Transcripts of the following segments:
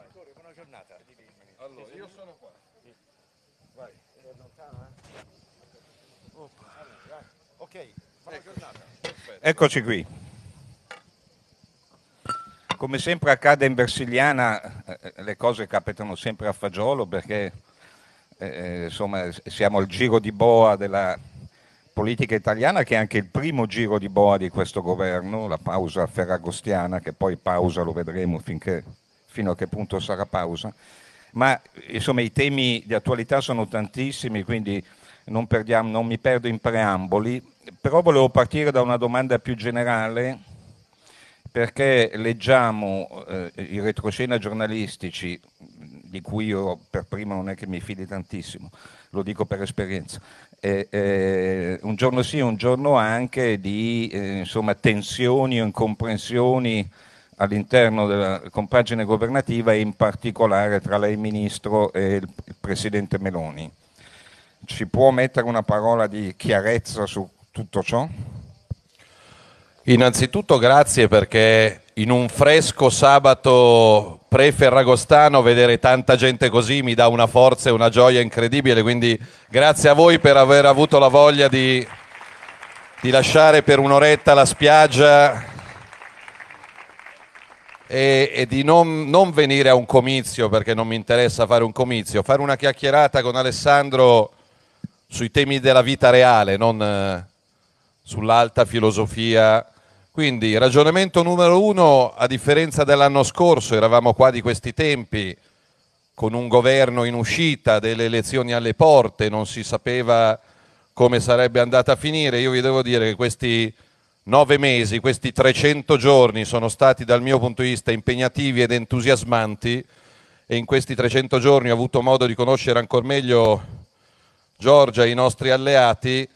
vai. buona giornata. Allora, io sono qua. Vai. È lontano, eh? Allora, ok, buona Eccoci. giornata. Perfetto. Eccoci qui. Come sempre accade in Versiliana, eh, le cose capitano sempre a fagiolo perché eh, eh, insomma, siamo al giro di boa della politica italiana che è anche il primo giro di boa di questo governo, la pausa ferragostiana che poi pausa lo vedremo finché fino a che punto sarà pausa, ma insomma i temi di attualità sono tantissimi, quindi non, perdiamo, non mi perdo in preamboli, però volevo partire da una domanda più generale perché leggiamo eh, i retroscena giornalistici, di cui io per prima non è che mi fidi tantissimo, lo dico per esperienza, eh, eh, un giorno sì, un giorno anche di eh, insomma, tensioni o incomprensioni all'interno della compagine governativa e in particolare tra lei Ministro e il Presidente Meloni. Ci può mettere una parola di chiarezza su tutto ciò? Innanzitutto grazie perché in un fresco sabato pre-ferragostano vedere tanta gente così mi dà una forza e una gioia incredibile, quindi grazie a voi per aver avuto la voglia di, di lasciare per un'oretta la spiaggia e, e di non, non, venire a un comizio perché non mi interessa fare un comizio, fare una chiacchierata con Alessandro sui temi della vita reale, non eh, sull'alta filosofia. Quindi ragionamento numero uno, a differenza dell'anno scorso, eravamo qua di questi tempi, con un governo in uscita, delle elezioni alle porte, non si sapeva come sarebbe andata a finire. Io vi devo dire che questi Nove mesi, questi 300 giorni sono stati dal mio punto di vista impegnativi ed entusiasmanti e in questi 300 giorni ho avuto modo di conoscere ancora meglio Giorgia e i nostri alleati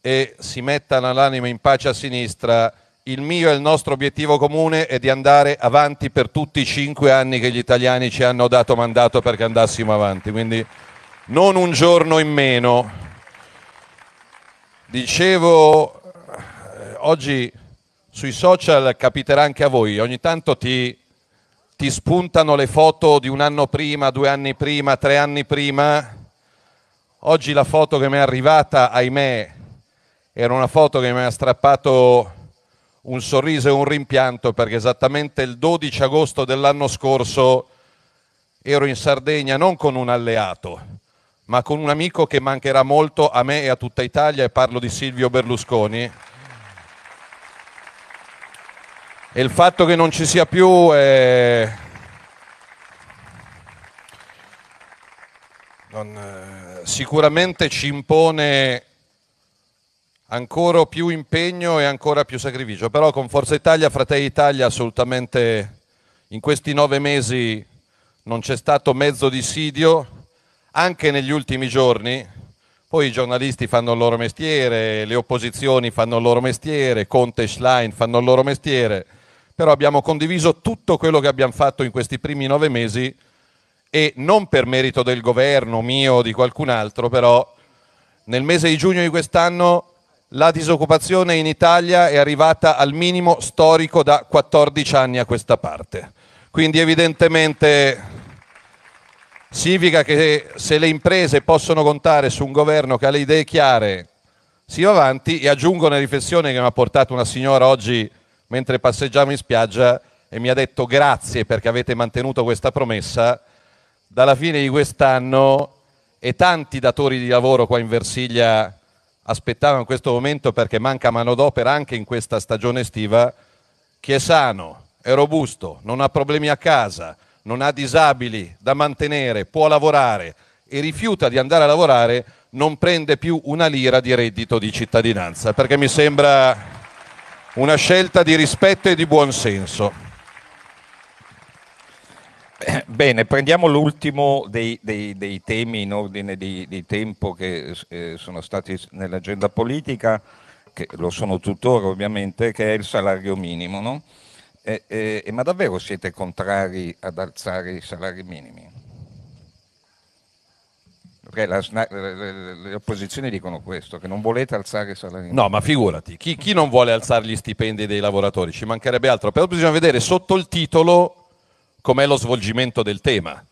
e si mettano l'anima in pace a sinistra. Il mio e il nostro obiettivo comune è di andare avanti per tutti i cinque anni che gli italiani ci hanno dato mandato perché andassimo avanti, quindi non un giorno in meno. Dicevo oggi sui social capiterà anche a voi, ogni tanto ti, ti spuntano le foto di un anno prima, due anni prima, tre anni prima. Oggi la foto che mi è arrivata, ahimè, era una foto che mi ha strappato un sorriso e un rimpianto perché esattamente il 12 agosto dell'anno scorso ero in Sardegna non con un alleato, ma con un amico che mancherà molto a me e a tutta Italia e parlo di Silvio Berlusconi. E il fatto che non ci sia più è... Eh, non, eh, sicuramente ci impone ancora più impegno e ancora più sacrificio, però con Forza Italia, Fratelli Italia assolutamente in questi nove mesi non c'è stato mezzo dissidio, anche negli ultimi giorni, poi i giornalisti fanno il loro mestiere, le opposizioni fanno il loro mestiere, Conte e Schlein fanno il loro mestiere però abbiamo condiviso tutto quello che abbiamo fatto in questi primi nove mesi e non per merito del governo mio o di qualcun altro, però nel mese di giugno di quest'anno la disoccupazione in Italia è arrivata al minimo storico da 14 anni a questa parte. Quindi evidentemente significa che se le imprese possono contare su un governo che ha le idee chiare, si va avanti e aggiungo una riflessione che mi ha portato una signora oggi mentre passeggiamo in spiaggia e mi ha detto grazie perché avete mantenuto questa promessa. Dalla fine di quest'anno e tanti datori di lavoro qua in Versiglia aspettavano questo momento perché manca manodopera anche in questa stagione estiva, chi è sano, è robusto, non ha problemi a casa, non ha disabili da mantenere, può lavorare e rifiuta di andare a lavorare, non prende più una lira di reddito di cittadinanza, perché mi sembra una scelta di rispetto e di buonsenso. Eh, bene, prendiamo l'ultimo dei, dei, dei temi in ordine di, di tempo che eh, sono stati nell'agenda politica, che lo sono tuttora ovviamente, che è il salario minimo. No? E, eh, eh, e, ma davvero siete contrari ad alzare i salari minimi? Perché la, le, le opposizioni dicono questo, che non volete alzare i salari. No, ma figurati, chi, chi non vuole alzare gli stipendi dei lavoratori? Ci mancherebbe altro, però bisogna vedere sotto il titolo com'è lo svolgimento del tema,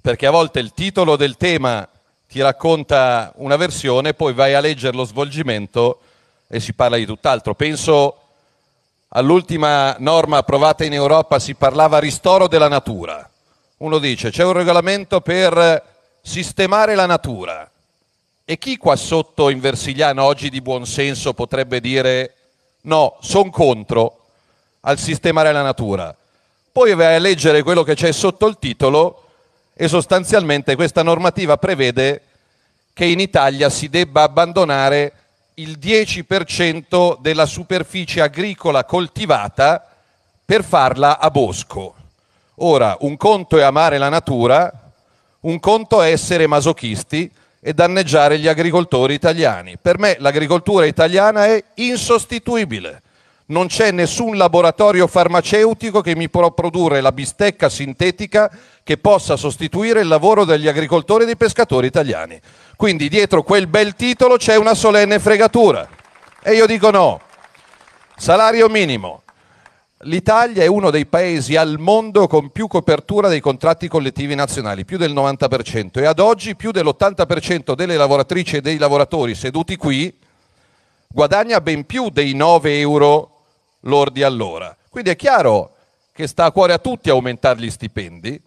perché a volte il titolo del tema ti racconta una versione, poi vai a leggere lo svolgimento e si parla di tutt'altro. Penso all'ultima norma approvata in Europa, si parlava ristoro della natura. Uno dice c'è un regolamento per sistemare la natura. E chi qua sotto in Versiliano oggi di buonsenso potrebbe dire no, sono contro al sistemare la natura? Poi vai a leggere quello che c'è sotto il titolo e sostanzialmente questa normativa prevede che in Italia si debba abbandonare il 10% della superficie agricola coltivata per farla a bosco. Ora, un conto è amare la natura, un conto è essere masochisti e danneggiare gli agricoltori italiani. Per me l'agricoltura italiana è insostituibile. Non c'è nessun laboratorio farmaceutico che mi può produrre la bistecca sintetica che possa sostituire il lavoro degli agricoltori e dei pescatori italiani. Quindi dietro quel bel titolo c'è una solenne fregatura. E io dico no. Salario minimo, L'Italia è uno dei paesi al mondo con più copertura dei contratti collettivi nazionali, più del 90%, e ad oggi più dell'80% delle lavoratrici e dei lavoratori seduti qui guadagna ben più dei 9 euro lordi all'ora. Quindi è chiaro che sta a cuore a tutti aumentare gli stipendi,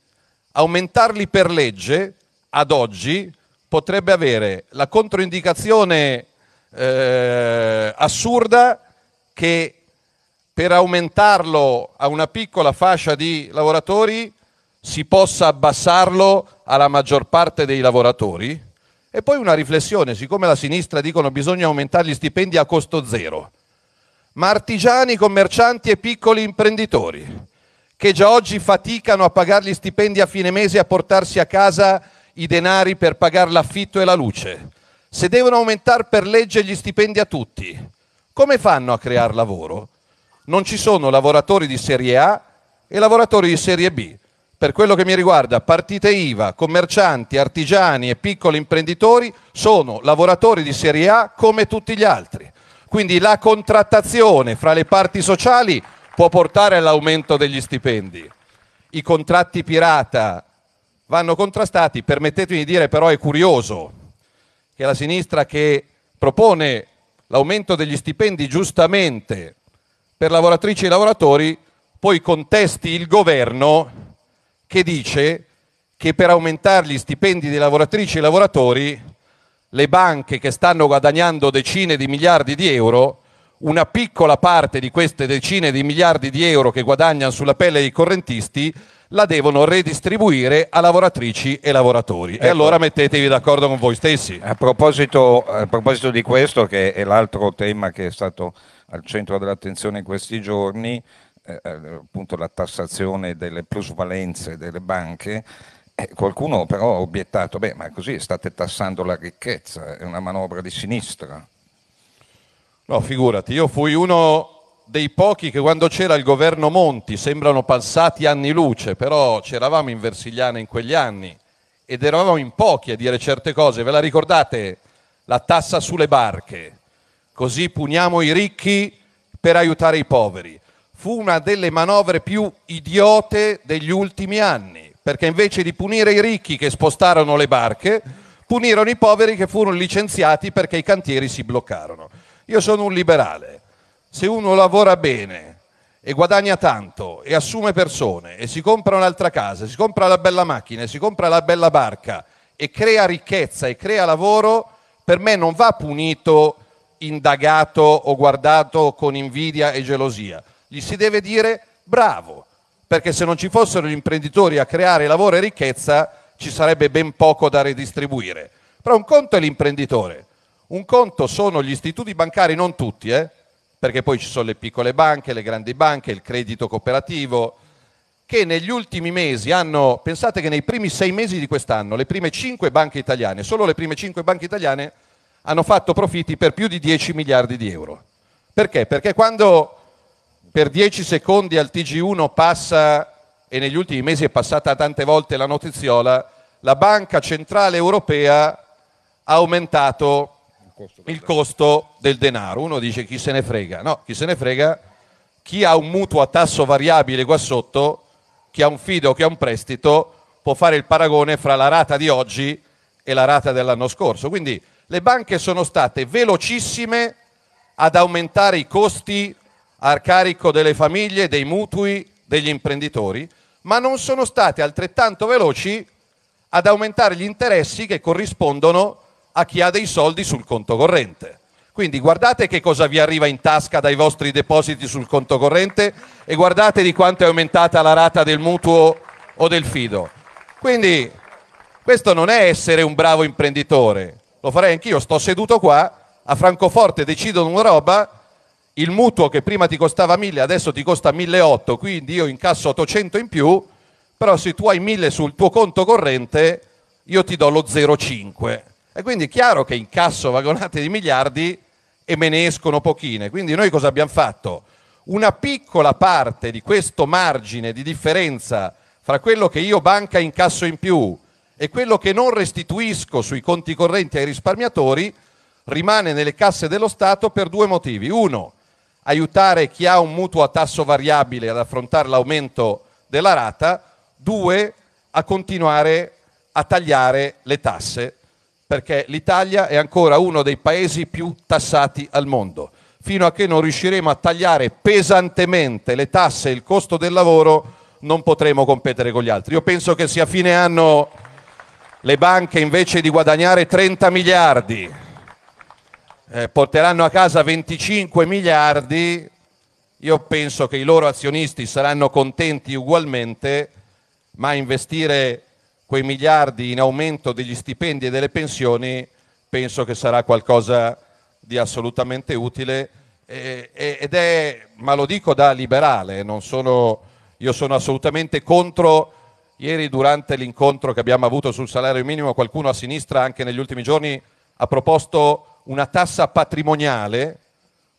aumentarli per legge ad oggi potrebbe avere la controindicazione eh, assurda che per aumentarlo a una piccola fascia di lavoratori si possa abbassarlo alla maggior parte dei lavoratori? E poi una riflessione, siccome la sinistra dicono bisogna aumentare gli stipendi a costo zero, ma artigiani, commercianti e piccoli imprenditori che già oggi faticano a pagare gli stipendi a fine mese e a portarsi a casa i denari per pagare l'affitto e la luce, se devono aumentare per legge gli stipendi a tutti, come fanno a creare lavoro? non ci sono lavoratori di serie A e lavoratori di serie B. Per quello che mi riguarda, partite IVA, commercianti, artigiani e piccoli imprenditori sono lavoratori di serie A come tutti gli altri. Quindi la contrattazione fra le parti sociali può portare all'aumento degli stipendi. I contratti pirata vanno contrastati, permettetemi di dire però è curioso che la sinistra che propone l'aumento degli stipendi giustamente per lavoratrici e lavoratori poi contesti il governo che dice che per aumentare gli stipendi dei lavoratrici e lavoratori le banche che stanno guadagnando decine di miliardi di euro, una piccola parte di queste decine di miliardi di euro che guadagnano sulla pelle dei correntisti la devono redistribuire a lavoratrici e lavoratori. Ecco. E allora mettetevi d'accordo con voi stessi. A proposito, a proposito di questo, che è l'altro tema che è stato al centro dell'attenzione in questi giorni, eh, eh, appunto la tassazione delle plusvalenze delle banche, eh, qualcuno però ha obiettato, beh ma così state tassando la ricchezza, è una manovra di sinistra. No, figurati, io fui uno dei pochi che quando c'era il governo Monti sembrano passati anni luce, però c'eravamo in Versigliana in quegli anni ed eravamo in pochi a dire certe cose. Ve la ricordate la tassa sulle barche? Così puniamo i ricchi per aiutare i poveri. Fu una delle manovre più idiote degli ultimi anni, perché invece di punire i ricchi che spostarono le barche, punirono i poveri che furono licenziati perché i cantieri si bloccarono. Io sono un liberale. Se uno lavora bene e guadagna tanto e assume persone e si compra un'altra casa, si compra la bella macchina, si compra la bella barca e crea ricchezza e crea lavoro, per me non va punito indagato o guardato con invidia e gelosia. Gli si deve dire bravo, perché se non ci fossero gli imprenditori a creare lavoro e ricchezza ci sarebbe ben poco da redistribuire. Però un conto è l'imprenditore, un conto sono gli istituti bancari, non tutti, eh? perché poi ci sono le piccole banche, le grandi banche, il credito cooperativo, che negli ultimi mesi hanno, pensate che nei primi sei mesi di quest'anno, le prime cinque banche italiane, solo le prime cinque banche italiane hanno fatto profitti per più di 10 miliardi di euro. Perché? Perché quando per 10 secondi al TG1 passa, e negli ultimi mesi è passata tante volte la notiziola, la Banca Centrale Europea ha aumentato il costo del denaro. Uno dice chi se ne frega. No, chi se ne frega, chi ha un mutuo a tasso variabile qua sotto, chi ha un fido, chi ha un prestito, può fare il paragone fra la rata di oggi e la rata dell'anno scorso. Quindi le banche sono state velocissime ad aumentare i costi a carico delle famiglie, dei mutui, degli imprenditori, ma non sono state altrettanto veloci ad aumentare gli interessi che corrispondono a chi ha dei soldi sul conto corrente. Quindi guardate che cosa vi arriva in tasca dai vostri depositi sul conto corrente e guardate di quanto è aumentata la rata del mutuo o del fido. Quindi questo non è essere un bravo imprenditore, lo farei anch'io, sto seduto qua, a Francoforte decidono una roba, il mutuo che prima ti costava 1000 adesso ti costa 1800, quindi io incasso 800 in più, però se tu hai 1000 sul tuo conto corrente io ti do lo 0,5. E quindi è chiaro che incasso vagonate di miliardi e me ne escono pochine. Quindi noi cosa abbiamo fatto? Una piccola parte di questo margine di differenza fra quello che io banca incasso in più e quello che non restituisco sui conti correnti ai risparmiatori rimane nelle casse dello Stato per due motivi. Uno, aiutare chi ha un mutuo a tasso variabile ad affrontare l'aumento della rata. Due, a continuare a tagliare le tasse, perché l'Italia è ancora uno dei paesi più tassati al mondo. Fino a che non riusciremo a tagliare pesantemente le tasse e il costo del lavoro, non potremo competere con gli altri. Io penso che sia fine anno le banche invece di guadagnare 30 miliardi eh, porteranno a casa 25 miliardi, io penso che i loro azionisti saranno contenti ugualmente, ma investire quei miliardi in aumento degli stipendi e delle pensioni penso che sarà qualcosa di assolutamente utile ed è, ma lo dico da liberale, sono, io sono assolutamente contro Ieri durante l'incontro che abbiamo avuto sul salario minimo qualcuno a sinistra anche negli ultimi giorni ha proposto una tassa patrimoniale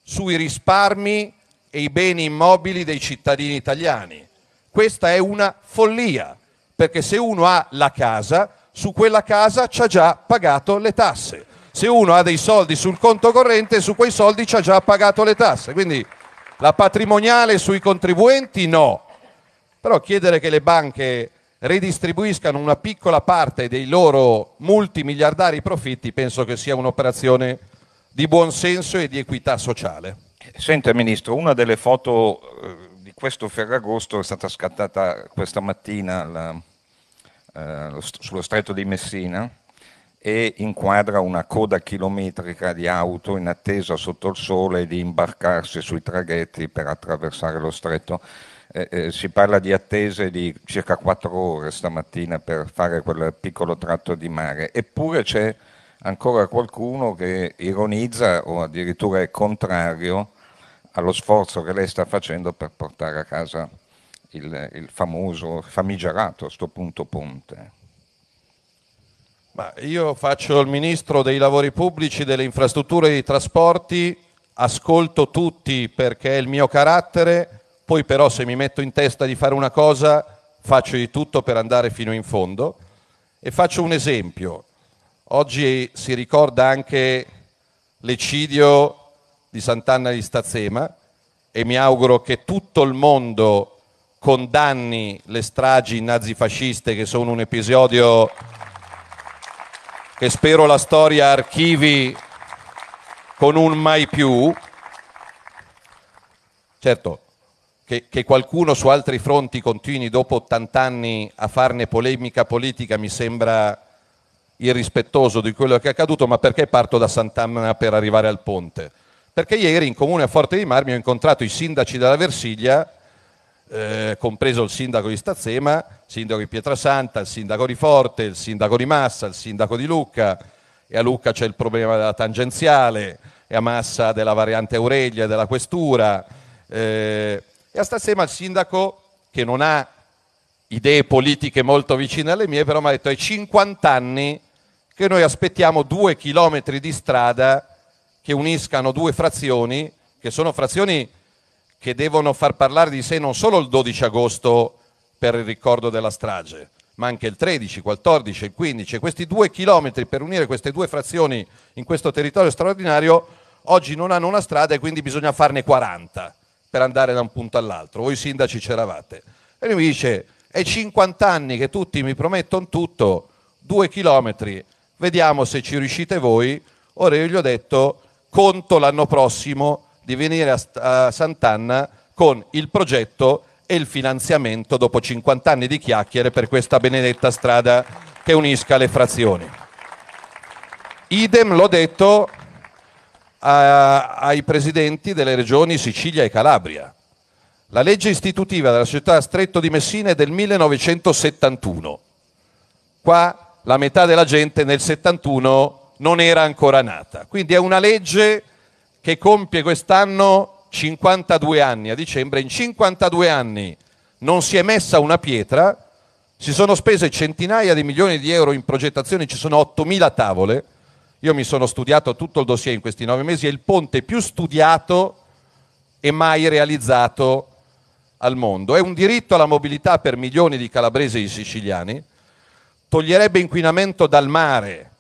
sui risparmi e i beni immobili dei cittadini italiani. Questa è una follia, perché se uno ha la casa, su quella casa ci ha già pagato le tasse. Se uno ha dei soldi sul conto corrente, su quei soldi ci ha già pagato le tasse. Quindi la patrimoniale sui contribuenti no. Però chiedere che le banche redistribuiscano una piccola parte dei loro multimiliardari profitti, penso che sia un'operazione di buonsenso e di equità sociale. Senta Ministro, una delle foto eh, di questo Ferragosto è stata scattata questa mattina la, eh, sullo stretto di Messina e inquadra una coda chilometrica di auto in attesa sotto il sole di imbarcarsi sui traghetti per attraversare lo stretto eh, eh, si parla di attese di circa 4 ore stamattina per fare quel piccolo tratto di mare, eppure c'è ancora qualcuno che ironizza o addirittura è contrario allo sforzo che lei sta facendo per portare a casa il, il famoso, famigerato sto punto ponte. Ma io faccio il ministro dei lavori pubblici, delle infrastrutture e dei trasporti, ascolto tutti perché è il mio carattere, poi però se mi metto in testa di fare una cosa faccio di tutto per andare fino in fondo e faccio un esempio. Oggi si ricorda anche l'ecidio di Sant'Anna di Stazzema e mi auguro che tutto il mondo condanni le stragi nazifasciste che sono un episodio che spero la storia archivi con un mai più. Certo, che, che, qualcuno su altri fronti continui dopo 80 anni a farne polemica politica mi sembra irrispettoso di quello che è accaduto, ma perché parto da Sant'Anna per arrivare al ponte? Perché ieri in comune a Forte di Marmi ho incontrato i sindaci della Versiglia, eh, compreso il sindaco di Stazzema, il sindaco di Pietrasanta, il sindaco di Forte, il sindaco di Massa, il sindaco di Lucca, e a Lucca c'è il problema della tangenziale, e a Massa della variante Aurelia, della questura. Eh, e a stasera il sindaco, che non ha idee politiche molto vicine alle mie, però mi ha detto è 50 anni che noi aspettiamo due chilometri di strada che uniscano due frazioni, che sono frazioni che devono far parlare di sé non solo il 12 agosto per il ricordo della strage, ma anche il 13, il 14, il 15. Questi due chilometri per unire queste due frazioni in questo territorio straordinario oggi non hanno una strada e quindi bisogna farne 40 per andare da un punto all'altro. Voi sindaci c'eravate. E lui mi dice, è 50 anni che tutti mi promettono tutto, due chilometri, vediamo se ci riuscite voi. Ora io gli ho detto, conto l'anno prossimo di venire a, a Sant'Anna con il progetto e il finanziamento dopo 50 anni di chiacchiere per questa benedetta strada che unisca le frazioni. Idem l'ho detto a, ai presidenti delle regioni Sicilia e Calabria. La legge istitutiva della società Stretto di Messina è del 1971. Qua la metà della gente nel 71 non era ancora nata. Quindi è una legge che compie quest'anno 52 anni, a dicembre. In 52 anni non si è messa una pietra, si sono spese centinaia di milioni di euro in progettazione, ci sono 8.000 tavole, io mi sono studiato tutto il dossier in questi nove mesi, è il ponte più studiato e mai realizzato al mondo. È un diritto alla mobilità per milioni di calabresi e siciliani, toglierebbe inquinamento dal mare,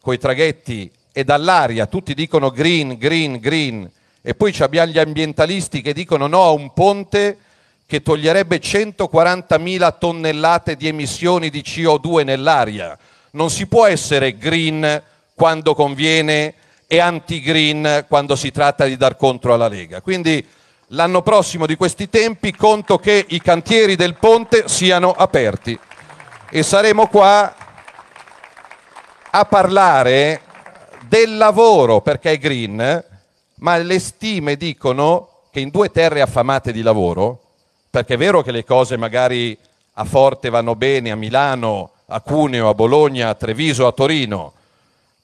coi traghetti e dall'aria, tutti dicono green, green, green, e poi abbiamo gli ambientalisti che dicono no a un ponte che toglierebbe 140.000 tonnellate di emissioni di CO2 nell'aria. Non si può essere green quando conviene e anti-green quando si tratta di dar contro alla Lega. Quindi l'anno prossimo di questi tempi conto che i cantieri del ponte siano aperti e saremo qua a parlare del lavoro perché è green, ma le stime dicono che in due terre affamate di lavoro, perché è vero che le cose magari a Forte vanno bene, a Milano, a Cuneo, a Bologna, a Treviso, a Torino,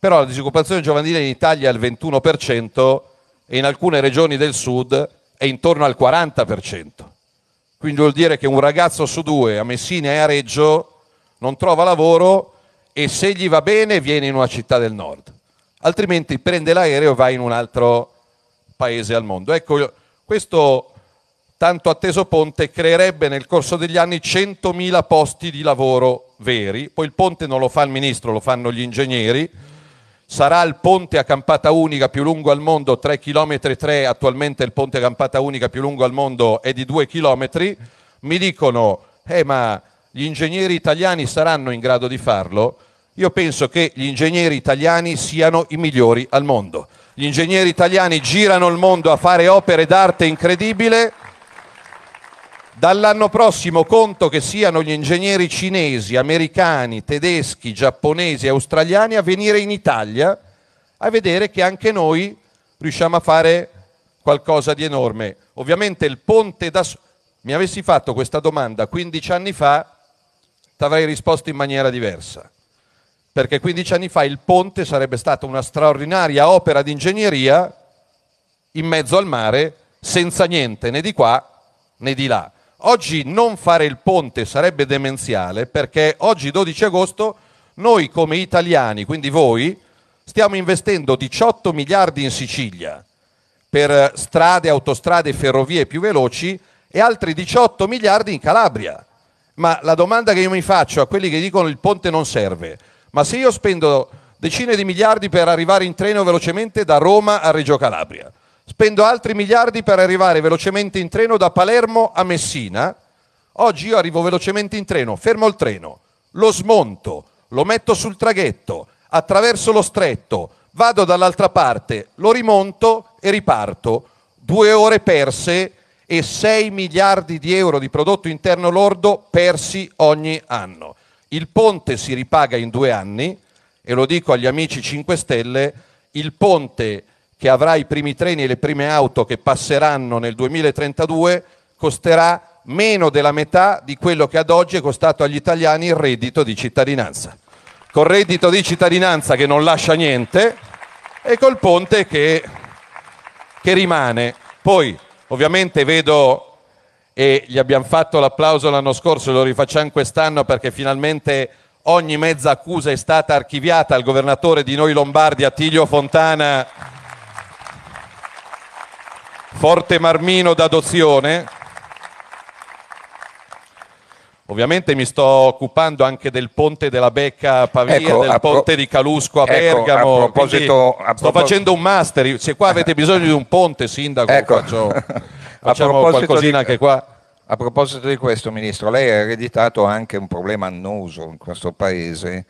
però la disoccupazione giovanile in Italia è al 21% e in alcune regioni del sud è intorno al 40%. Quindi vuol dire che un ragazzo su due a Messina e a Reggio non trova lavoro e se gli va bene viene in una città del nord, altrimenti prende l'aereo e va in un altro paese al mondo. Ecco, questo tanto atteso ponte creerebbe nel corso degli anni 100.000 posti di lavoro veri, poi il ponte non lo fa il ministro, lo fanno gli ingegneri sarà il ponte a campata unica più lungo al mondo, 3 km 3, attualmente il ponte a campata unica più lungo al mondo è di 2 km, mi dicono, eh ma gli ingegneri italiani saranno in grado di farlo? Io penso che gli ingegneri italiani siano i migliori al mondo. Gli ingegneri italiani girano il mondo a fare opere d'arte incredibile Dall'anno prossimo conto che siano gli ingegneri cinesi, americani, tedeschi, giapponesi, australiani a venire in Italia a vedere che anche noi riusciamo a fare qualcosa di enorme. Ovviamente il ponte da... Mi avessi fatto questa domanda 15 anni fa, ti avrei risposto in maniera diversa. Perché 15 anni fa il ponte sarebbe stata una straordinaria opera di ingegneria in mezzo al mare, senza niente né di qua né di là. Oggi non fare il ponte sarebbe demenziale perché oggi 12 agosto noi come italiani, quindi voi, stiamo investendo 18 miliardi in Sicilia per strade, autostrade e ferrovie più veloci e altri 18 miliardi in Calabria. Ma la domanda che io mi faccio a quelli che dicono il ponte non serve, ma se io spendo decine di miliardi per arrivare in treno velocemente da Roma a Reggio Calabria, Spendo altri miliardi per arrivare velocemente in treno da Palermo a Messina. Oggi io arrivo velocemente in treno, fermo il treno, lo smonto, lo metto sul traghetto, attraverso lo stretto, vado dall'altra parte, lo rimonto e riparto. Due ore perse e 6 miliardi di euro di prodotto interno lordo persi ogni anno. Il ponte si ripaga in due anni e lo dico agli amici 5 Stelle, il ponte che avrà i primi treni e le prime auto che passeranno nel 2032 costerà meno della metà di quello che ad oggi è costato agli italiani il reddito di cittadinanza. Col reddito di cittadinanza che non lascia niente e col ponte che, che rimane. Poi ovviamente vedo e gli abbiamo fatto l'applauso l'anno scorso e lo rifacciamo quest'anno perché finalmente ogni mezza accusa è stata archiviata al governatore di noi Lombardi Attilio Fontana Forte Marmino d'adozione. Ovviamente mi sto occupando anche del ponte della Becca a Pavia, ecco, del a ponte di Calusco a ecco, Bergamo. A proposito, a sto facendo un master. Se qua avete bisogno di un ponte, sindaco, ecco. faccio, facciamo qualcosina di... anche qua. A proposito di questo, Ministro, lei ha ereditato anche un problema annoso in questo Paese,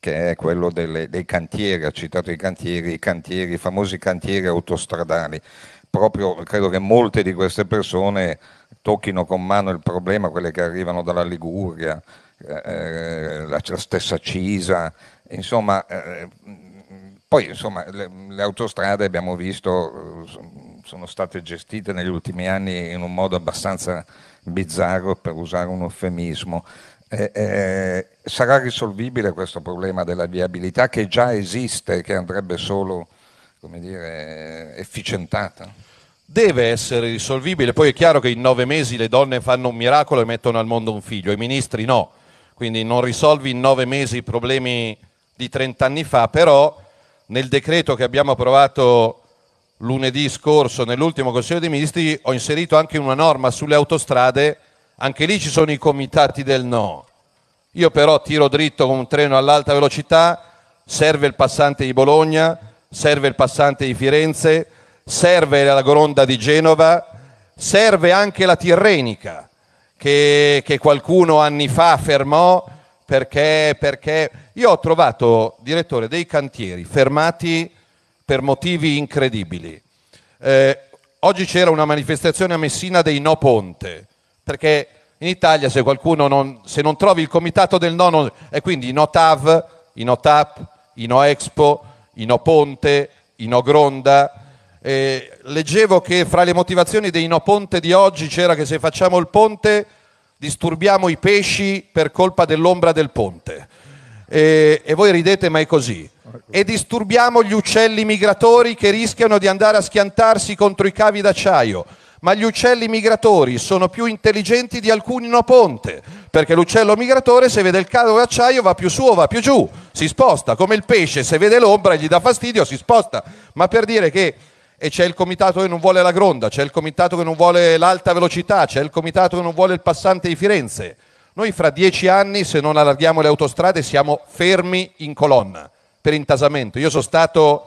che è quello delle, dei cantieri, ha citato i cantieri, i cantieri, i famosi cantieri autostradali proprio credo che molte di queste persone tocchino con mano il problema, quelle che arrivano dalla Liguria, eh, eh la stessa Cisa, insomma, eh, mm, poi insomma, le, le, autostrade abbiamo visto sono state gestite negli ultimi anni in un modo abbastanza bizzarro, per usare un eufemismo. Eh, eh, sarà risolvibile questo problema della viabilità che già esiste, che andrebbe solo come dire, efficientata? Deve essere risolvibile, poi è chiaro che in nove mesi le donne fanno un miracolo e mettono al mondo un figlio, i ministri no, quindi non risolvi in nove mesi i problemi di 30 anni fa, però nel decreto che abbiamo approvato lunedì scorso nell'ultimo Consiglio dei Ministri ho inserito anche una norma sulle autostrade, anche lì ci sono i comitati del no. Io però tiro dritto con un treno all'alta velocità, serve il passante di Bologna, serve il passante di Firenze, serve la Gronda di Genova, serve anche la Tirrenica che, che qualcuno anni fa fermò perché, perché io ho trovato, direttore, dei cantieri fermati per motivi incredibili. Eh, oggi c'era una manifestazione a Messina dei no ponte, perché in Italia se qualcuno non, se non trovi il comitato del no, non, e quindi i no TAV, i no TAP, i no Expo, Ino Ponte, Ino Gronda. Eh, leggevo che fra le motivazioni dei No Ponte di oggi c'era che se facciamo il ponte disturbiamo i pesci per colpa dell'ombra del ponte. Eh, e voi ridete, ma è così. E disturbiamo gli uccelli migratori che rischiano di andare a schiantarsi contro i cavi d'acciaio ma gli uccelli migratori sono più intelligenti di alcuni no ponte, perché l'uccello migratore se vede il cavo d'acciaio va più su o va più giù, si sposta, come il pesce se vede l'ombra gli dà fastidio si sposta, ma per dire che e c'è il comitato che non vuole la gronda, c'è il comitato che non vuole l'alta velocità, c'è il comitato che non vuole il passante di Firenze. Noi fra dieci anni, se non allarghiamo le autostrade, siamo fermi in colonna per intasamento. Io sono stato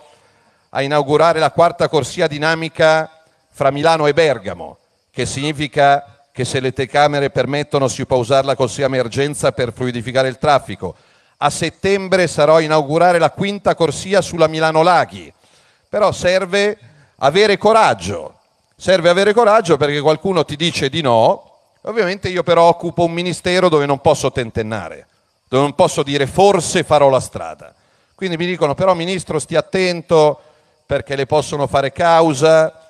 a inaugurare la quarta corsia dinamica fra Milano e Bergamo, che significa che se le telecamere permettono si può usarla così a emergenza per fluidificare il traffico. A settembre sarò a inaugurare la quinta corsia sulla Milano Laghi, però serve avere coraggio, serve avere coraggio perché qualcuno ti dice di no, ovviamente io però occupo un ministero dove non posso tentennare, dove non posso dire forse farò la strada. Quindi mi dicono però ministro stia attento perché le possono fare causa,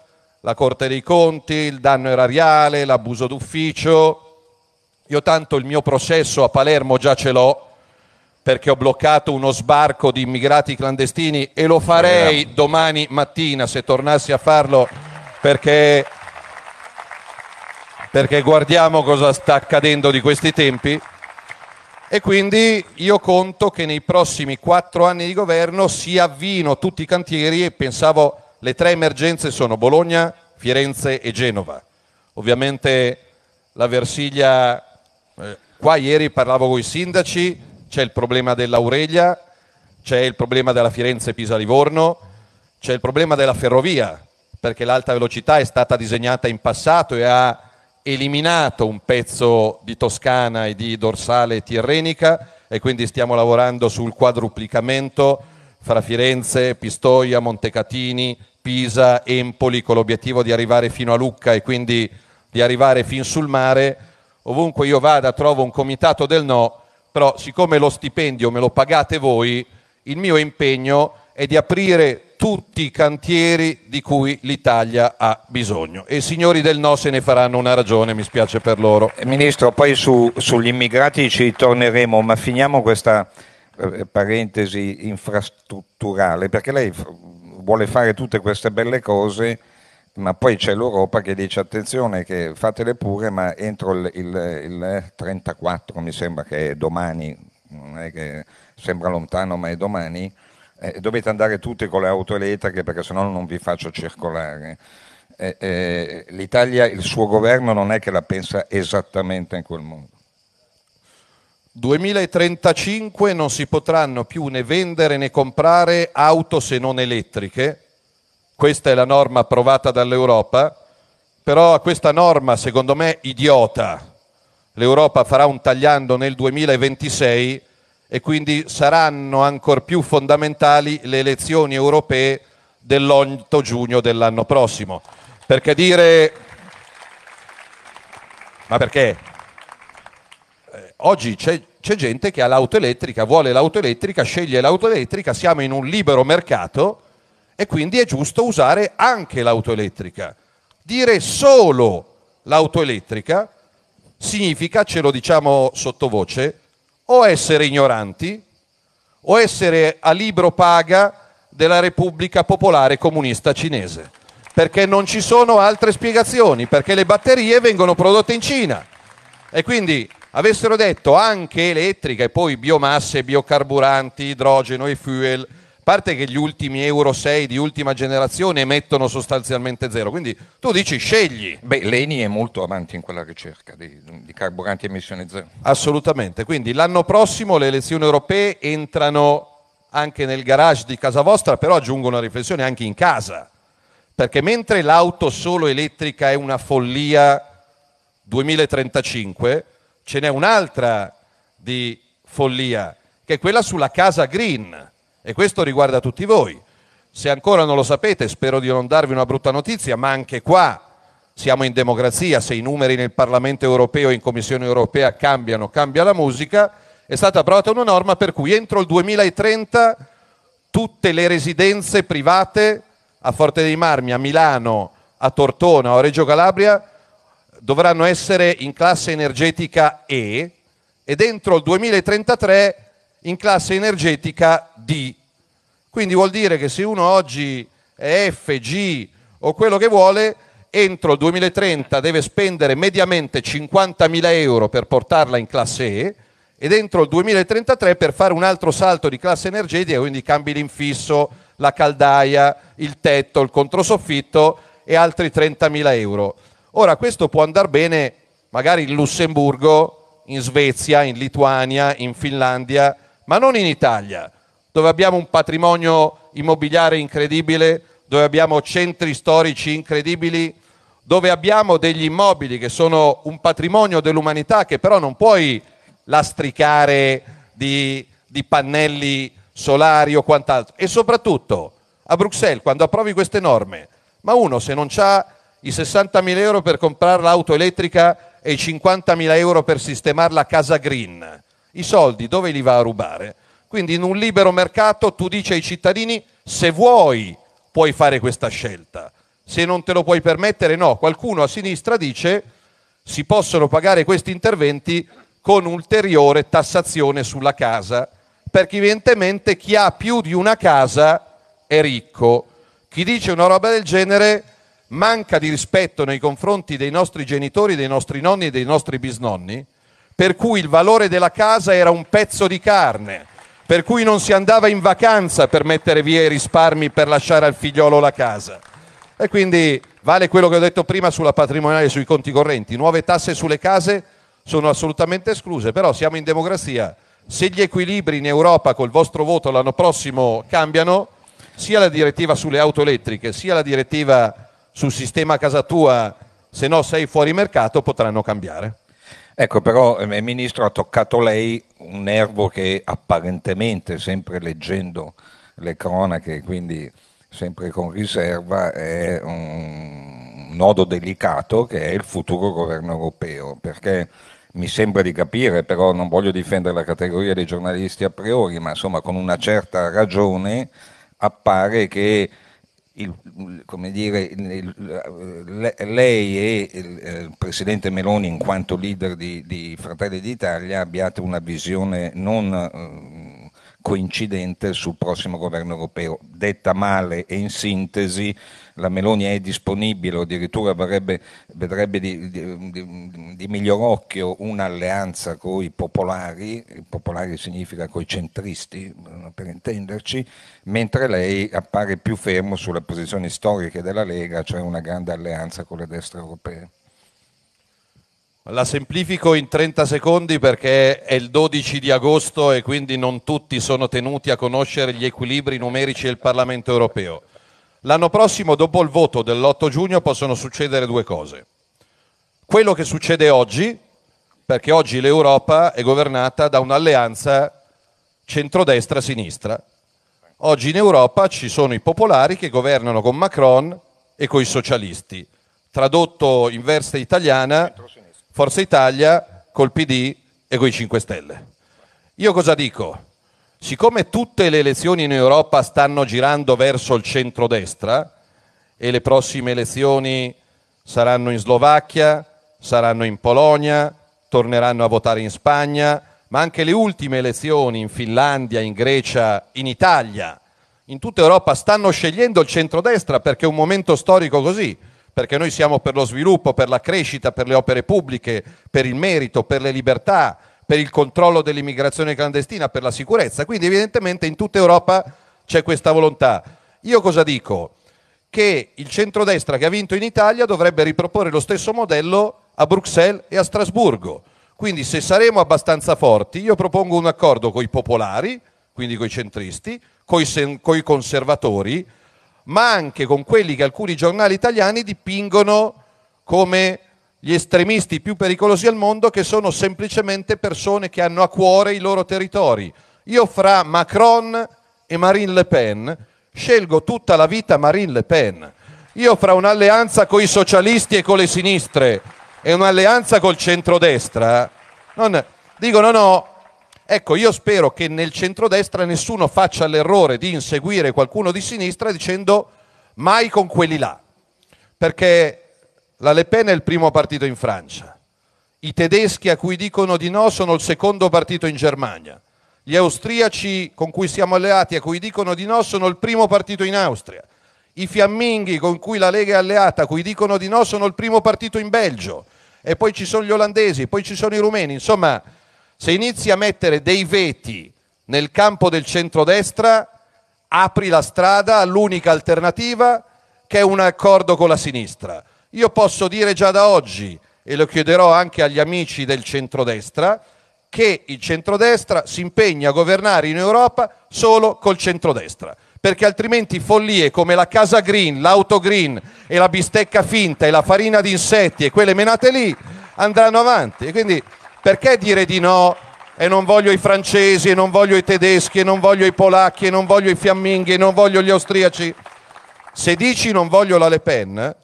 la Corte dei Conti, il danno erariale, l'abuso d'ufficio. Io tanto il mio processo a Palermo già ce l'ho perché ho bloccato uno sbarco di immigrati clandestini e lo farei domani mattina se tornassi a farlo perché, perché guardiamo cosa sta accadendo di questi tempi. E quindi io conto che nei prossimi quattro anni di governo si avvino tutti i cantieri e pensavo le tre emergenze sono Bologna, Firenze e Genova. Ovviamente la Versiglia, eh, qua ieri parlavo con i sindaci, c'è il problema dell'Aurelia, c'è il problema della Firenze-Pisa-Livorno, c'è il problema della ferrovia, perché l'alta velocità è stata disegnata in passato e ha eliminato un pezzo di Toscana e di dorsale tirrenica e quindi stiamo lavorando sul quadruplicamento fra Firenze, Pistoia, Montecatini, Pisa-Empoli con l'obiettivo di arrivare fino a Lucca e quindi di arrivare fin sul mare. Ovunque io vada trovo un comitato del no, però siccome lo stipendio me lo pagate voi, il mio impegno è di aprire tutti i cantieri di cui l'Italia ha bisogno e i signori del no se ne faranno una ragione, mi spiace per loro. Eh, ministro, poi su, sugli immigrati ci ritorneremo, ma finiamo questa eh, parentesi infrastrutturale, perché lei vuole fare tutte queste belle cose, ma poi c'è l'Europa che dice attenzione che fatele pure, ma entro il, il, il 34 mi sembra che è domani, non è che sembra lontano ma è domani, eh, dovete andare tutti con le auto elettriche perché sennò non vi faccio circolare. Eh, eh, L'Italia, il suo governo non è che la pensa esattamente in quel modo. 2035 non si potranno più né vendere né comprare auto se non elettriche. Questa è la norma approvata dall'Europa, però a questa norma, secondo me, idiota, l'Europa farà un tagliando nel 2026 e quindi saranno ancor più fondamentali le elezioni europee dell'8 giugno dell'anno prossimo. Perché dire... Ma perché? oggi c'è, c'è gente che ha l'auto elettrica, vuole l'auto elettrica, sceglie l'auto elettrica, siamo in un libero mercato e quindi è giusto usare anche l'auto elettrica. Dire solo l'auto elettrica significa, ce lo diciamo sottovoce, o essere ignoranti o essere a libro paga della Repubblica Popolare Comunista Cinese, perché non ci sono altre spiegazioni, perché le batterie vengono prodotte in Cina e quindi avessero detto anche elettrica e poi biomasse, biocarburanti, idrogeno e fuel, a parte che gli ultimi Euro 6 di ultima generazione emettono sostanzialmente zero, quindi tu dici scegli. Beh, Leni è molto avanti in quella ricerca di, di carburanti a emissione zero. Assolutamente, quindi l'anno prossimo le elezioni europee entrano anche nel garage di casa vostra, però aggiungo una riflessione anche in casa, perché mentre l'auto solo elettrica è una follia 2035, ce n'è un'altra di follia, che è quella sulla casa green, e questo riguarda tutti voi. Se ancora non lo sapete, spero di non darvi una brutta notizia, ma anche qua siamo in democrazia, se i numeri nel Parlamento europeo e in Commissione europea cambiano, cambia la musica, è stata approvata una norma per cui entro il 2030 tutte le residenze private a Forte dei Marmi, a Milano, a Tortona o a Reggio Calabria dovranno essere in classe energetica E e dentro il 2033 in classe energetica D. Quindi vuol dire che se uno oggi è F, G o quello che vuole, entro il 2030 deve spendere mediamente 50.000 euro per portarla in classe E e entro il 2033 per fare un altro salto di classe energetica, quindi cambi l'infisso, la caldaia, il tetto, il controsoffitto e altri 30.000 euro. Ora questo può andare bene magari in Lussemburgo, in Svezia, in Lituania, in Finlandia, ma non in Italia, dove abbiamo un patrimonio immobiliare incredibile, dove abbiamo centri storici incredibili, dove abbiamo degli immobili che sono un patrimonio dell'umanità che però non puoi lastricare di, di pannelli solari o quant'altro. E soprattutto a Bruxelles, quando approvi queste norme, ma uno se non ha i 60.000 euro per comprare l'auto elettrica e i 50.000 euro per sistemare la casa green. I soldi dove li va a rubare? Quindi in un libero mercato tu dici ai cittadini se vuoi puoi fare questa scelta, se non te lo puoi permettere no. Qualcuno a sinistra dice si possono pagare questi interventi con ulteriore tassazione sulla casa, perché evidentemente chi ha più di una casa è ricco. Chi dice una roba del genere manca di rispetto nei confronti dei nostri genitori, dei nostri nonni e dei nostri bisnonni, per cui il valore della casa era un pezzo di carne, per cui non si andava in vacanza per mettere via i risparmi per lasciare al figliolo la casa. E quindi vale quello che ho detto prima sulla patrimoniale e sui conti correnti. Nuove tasse sulle case sono assolutamente escluse, però siamo in democrazia. Se gli equilibri in Europa col vostro voto l'anno prossimo cambiano, sia la direttiva sulle auto elettriche, sia la direttiva sul sistema a casa tua, se no sei fuori mercato, potranno cambiare. Ecco, però il eh, eh, ministro ha toccato lei un nervo che apparentemente, sempre leggendo le cronache, quindi sempre con riserva, è un nodo delicato che è il futuro governo europeo, perché mi sembra di capire, però non voglio difendere la categoria dei giornalisti a priori, ma insomma con una certa ragione appare che il, dire, il, lei e eh, il, Presidente Meloni in quanto leader di, di Fratelli d'Italia abbiate una visione non eh, coincidente sul prossimo governo europeo. Detta male e in sintesi, la Meloni è disponibile o addirittura varrebbe, vedrebbe di, di, di, di, miglior occhio un'alleanza con i popolari, i popolari significa con i centristi per intenderci, mentre lei appare più fermo sulle posizioni storiche della Lega, cioè una grande alleanza con le destre europee. La semplifico in 30 secondi perché è il 12 di agosto e quindi non tutti sono tenuti a conoscere gli equilibri numerici del Parlamento europeo. L'anno prossimo, dopo il voto dell'8 giugno, possono succedere due cose. Quello che succede oggi, perché oggi l'Europa è governata da un'alleanza centrodestra-sinistra. Oggi in Europa ci sono i popolari che governano con Macron e con i socialisti. Tradotto in veste italiana, Forza Italia col PD e con i 5 Stelle. Io cosa dico? Siccome tutte le elezioni in Europa stanno girando verso il centrodestra e le prossime elezioni saranno in Slovacchia, saranno in Polonia, torneranno a votare in Spagna, ma anche le ultime elezioni in Finlandia, in Grecia, in Italia, in tutta Europa stanno scegliendo il centrodestra perché è un momento storico così perché noi siamo per lo sviluppo, per la crescita, per le opere pubbliche, per il merito, per le libertà, per il controllo dell'immigrazione clandestina, per la sicurezza. Quindi evidentemente in tutta Europa c'è questa volontà. Io cosa dico? Che il centrodestra che ha vinto in Italia dovrebbe riproporre lo stesso modello a Bruxelles e a Strasburgo. Quindi se saremo abbastanza forti, io propongo un accordo con i popolari, quindi con i centristi, con i conservatori, ma anche con quelli che alcuni giornali italiani dipingono come gli estremisti più pericolosi al mondo, che sono semplicemente persone che hanno a cuore i loro territori. Io fra Macron e Marine Le Pen scelgo tutta la vita Marine Le Pen. Io fra un'alleanza con i socialisti e con le sinistre e un'alleanza col centrodestra, non, dico no no, Ecco, io spero che nel centrodestra nessuno faccia l'errore di inseguire qualcuno di sinistra dicendo mai con quelli là, perché la Le Pen è il primo partito in Francia, i tedeschi a cui dicono di no sono il secondo partito in Germania, gli austriaci con cui siamo alleati a cui dicono di no sono il primo partito in Austria, i fiamminghi con cui la Lega è alleata a cui dicono di no sono il primo partito in Belgio, e poi ci sono gli olandesi, poi ci sono i rumeni, insomma se inizi a mettere dei veti nel campo del centrodestra, apri la strada all'unica alternativa che è un accordo con la sinistra. Io posso dire già da oggi, e lo chiederò anche agli amici del centrodestra, che il centrodestra si impegna a governare in Europa solo col centrodestra, perché altrimenti follie come la casa green, l'auto green e la bistecca finta e la farina di insetti e quelle menate lì andranno avanti. E quindi perché dire di no e non voglio i francesi, e non voglio i tedeschi, e non voglio i polacchi, e non voglio i fiamminghi, e non voglio gli austriaci? Se dici non voglio la Le Pen,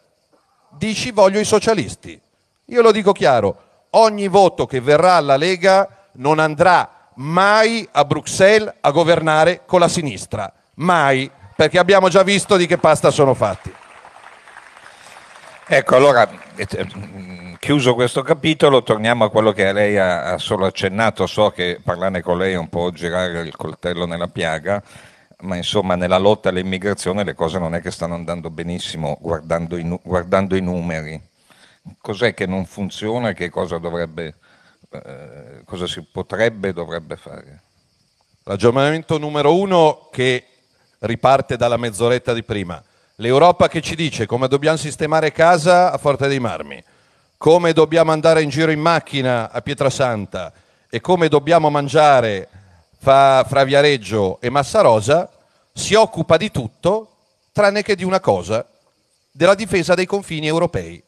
dici voglio i socialisti. Io lo dico chiaro, ogni voto che verrà alla Lega non andrà mai a Bruxelles a governare con la sinistra, mai, perché abbiamo già visto di che pasta sono fatti. Ecco, allora, mm, chiuso questo capitolo, torniamo a quello che lei ha solo accennato. So che parlarne con lei è un po' girare il coltello nella piaga, ma insomma nella lotta all'immigrazione le cose non è che stanno andando benissimo guardando i, guardando i numeri. Cos'è che non funziona e che cosa, dovrebbe, eh, cosa si potrebbe e dovrebbe fare? L'aggiornamento numero uno che riparte dalla mezz'oretta di prima. L'Europa che ci dice come dobbiamo sistemare casa a Forte dei Marmi, come dobbiamo andare in giro in macchina a Pietrasanta e come dobbiamo mangiare fra, fra Viareggio e Massarosa, si occupa di tutto tranne che di una cosa, della difesa dei confini europei.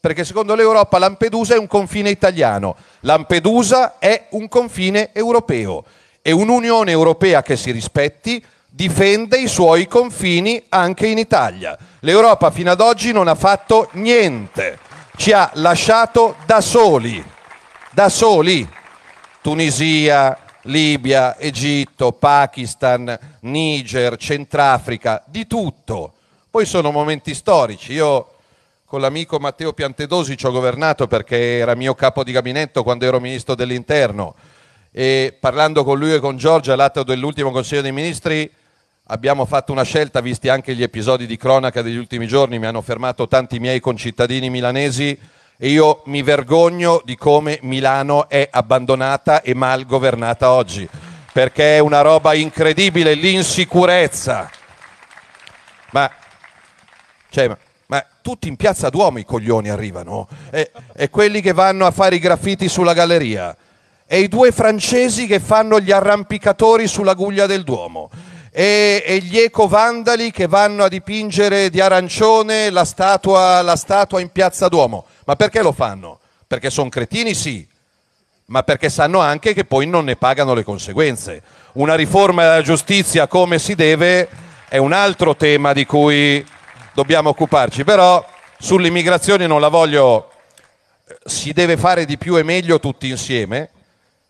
Perché secondo l'Europa Lampedusa è un confine italiano, Lampedusa è un confine europeo e un'Unione Europea che si rispetti difende i suoi confini anche in Italia. L'Europa fino ad oggi non ha fatto niente, ci ha lasciato da soli, da soli. Tunisia, Libia, Egitto, Pakistan, Niger, Centrafrica, di tutto. Poi sono momenti storici. Io con l'amico Matteo Piantedosi ci ho governato perché era mio capo di gabinetto quando ero ministro dell'interno e parlando con lui e con Giorgia all'atto dell'ultimo Consiglio dei Ministri Abbiamo fatto una scelta, visti anche gli episodi di cronaca degli ultimi giorni, mi hanno fermato tanti miei concittadini milanesi e io mi vergogno di come Milano è abbandonata e mal governata oggi, perché è una roba incredibile, l'insicurezza. Ma, cioè, ma, ma tutti in piazza Duomo i coglioni arrivano, e, eh, e quelli che vanno a fare i graffiti sulla galleria, e i due francesi che fanno gli arrampicatori sulla guglia del Duomo e, e, gli ecovandali che vanno a dipingere di arancione la statua, la statua in piazza Duomo. Ma perché lo fanno? Perché sono cretini, sì, ma perché sanno anche che poi non ne pagano le conseguenze. Una riforma della giustizia come si deve è un altro tema di cui dobbiamo occuparci, però sull'immigrazione non la voglio, eh, si deve fare di più e meglio tutti insieme,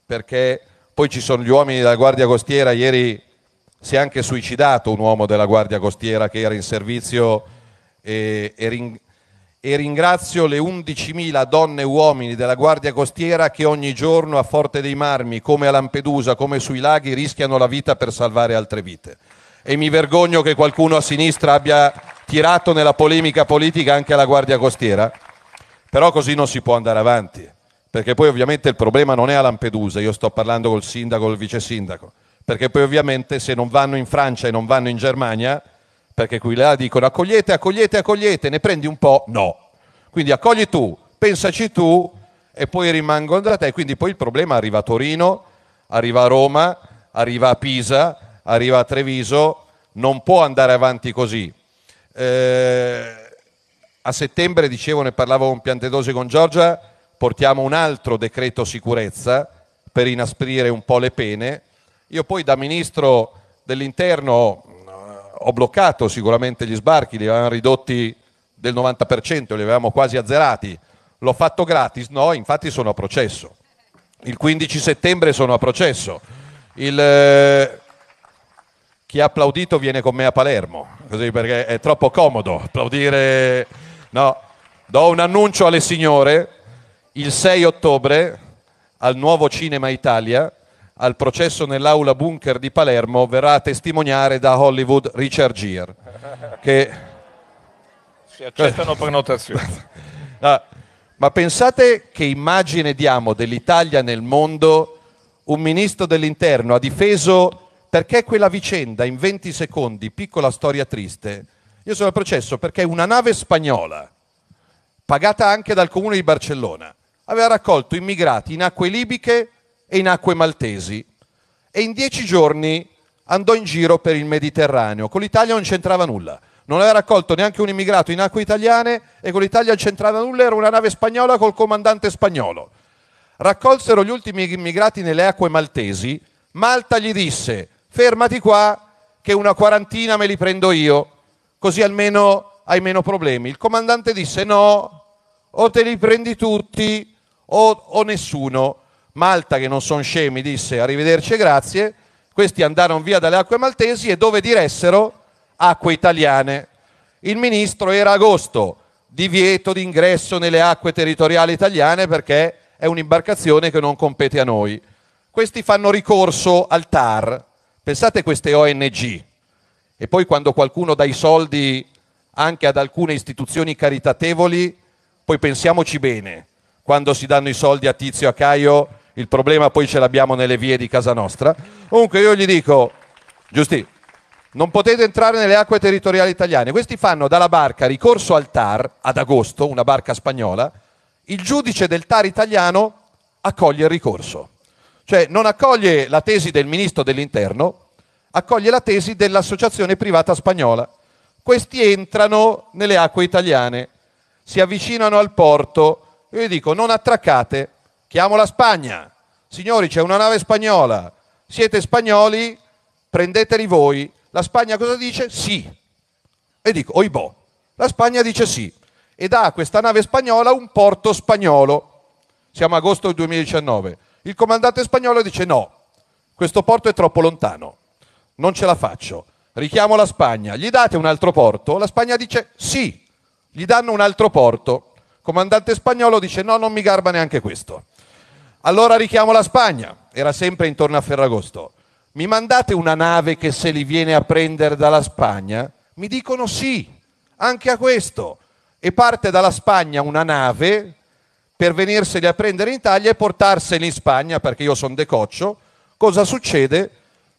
perché poi ci sono gli uomini della Guardia Costiera, ieri si è anche suicidato un uomo della Guardia Costiera che era in servizio e, e, ring, e ringrazio le 11.000 donne e uomini della Guardia Costiera che ogni giorno a Forte dei Marmi, come a Lampedusa, come sui laghi, rischiano la vita per salvare altre vite. E mi vergogno che qualcuno a sinistra abbia tirato nella polemica politica anche alla Guardia Costiera, però così non si può andare avanti, perché poi ovviamente il problema non è a Lampedusa, io sto parlando col sindaco, col vice sindaco perché poi ovviamente se non vanno in Francia e non vanno in Germania, perché qui là dicono accogliete, accogliete, accogliete, ne prendi un po', no. Quindi accogli tu, pensaci tu e poi rimangono da te. Quindi poi il problema arriva a Torino, arriva a Roma, arriva a Pisa, arriva a Treviso, non può andare avanti così. Eh, a settembre, dicevo, ne parlavo con Piantedosi con Giorgia, portiamo un altro decreto sicurezza per inasprire un po' le pene io poi da ministro dell'interno eh, ho bloccato sicuramente gli sbarchi, li avevamo ridotti del 90%, li avevamo quasi azzerati. L'ho fatto gratis? No, infatti sono a processo. Il 15 settembre sono a processo. Il, eh, chi ha applaudito viene con me a Palermo, così perché è troppo comodo applaudire. No, do un annuncio alle signore. Il 6 ottobre al nuovo Cinema Italia al processo nell'aula bunker di Palermo verrà a testimoniare da Hollywood Richard Gere. Che... Si accettano prenotazioni. ah, ma pensate che immagine diamo dell'Italia nel mondo? Un ministro dell'interno ha difeso perché quella vicenda in 20 secondi, piccola storia triste. Io sono al processo perché una nave spagnola, pagata anche dal comune di Barcellona, aveva raccolto immigrati in acque libiche e in acque maltesi e in dieci giorni andò in giro per il Mediterraneo. Con l'Italia non c'entrava nulla. Non aveva raccolto neanche un immigrato in acque italiane e con l'Italia non c'entrava nulla, era una nave spagnola col comandante spagnolo. Raccolsero gli ultimi immigrati nelle acque maltesi, Malta gli disse fermati qua che una quarantina me li prendo io, così almeno hai meno problemi. Il comandante disse no, o te li prendi tutti o, o nessuno. Malta, che non sono scemi, disse arrivederci e grazie, questi andarono via dalle acque maltesi e dove diressero? Acque italiane. Il ministro era agosto, divieto d'ingresso nelle acque territoriali italiane perché è un'imbarcazione che non compete a noi. Questi fanno ricorso al TAR, pensate a queste ONG, e poi quando qualcuno dà i soldi anche ad alcune istituzioni caritatevoli, poi pensiamoci bene, quando si danno i soldi a Tizio a Caio il problema poi ce l'abbiamo nelle vie di casa nostra. Comunque io gli dico, Giusti, non potete entrare nelle acque territoriali italiane. Questi fanno dalla barca ricorso al TAR ad agosto, una barca spagnola, il giudice del TAR italiano accoglie il ricorso. Cioè non accoglie la tesi del ministro dell'interno, accoglie la tesi dell'associazione privata spagnola. Questi entrano nelle acque italiane, si avvicinano al porto, io gli dico non attraccate, Chiamo la Spagna. Signori, c'è una nave spagnola. Siete spagnoli? Prendeteli voi. La Spagna cosa dice? Sì. E dico, oibò. Boh. La Spagna dice sì. E dà a questa nave spagnola un porto spagnolo. Siamo a agosto del 2019. Il comandante spagnolo dice no. Questo porto è troppo lontano. Non ce la faccio. Richiamo la Spagna. Gli date un altro porto? La Spagna dice sì. Gli danno un altro porto. comandante spagnolo dice no, non mi garba neanche questo allora richiamo la Spagna, era sempre intorno a Ferragosto. Mi mandate una nave che se li viene a prendere dalla Spagna? Mi dicono sì, anche a questo. E parte dalla Spagna una nave per venirseli a prendere in Italia e portarseli in Spagna, perché io sono decoccio. Cosa succede?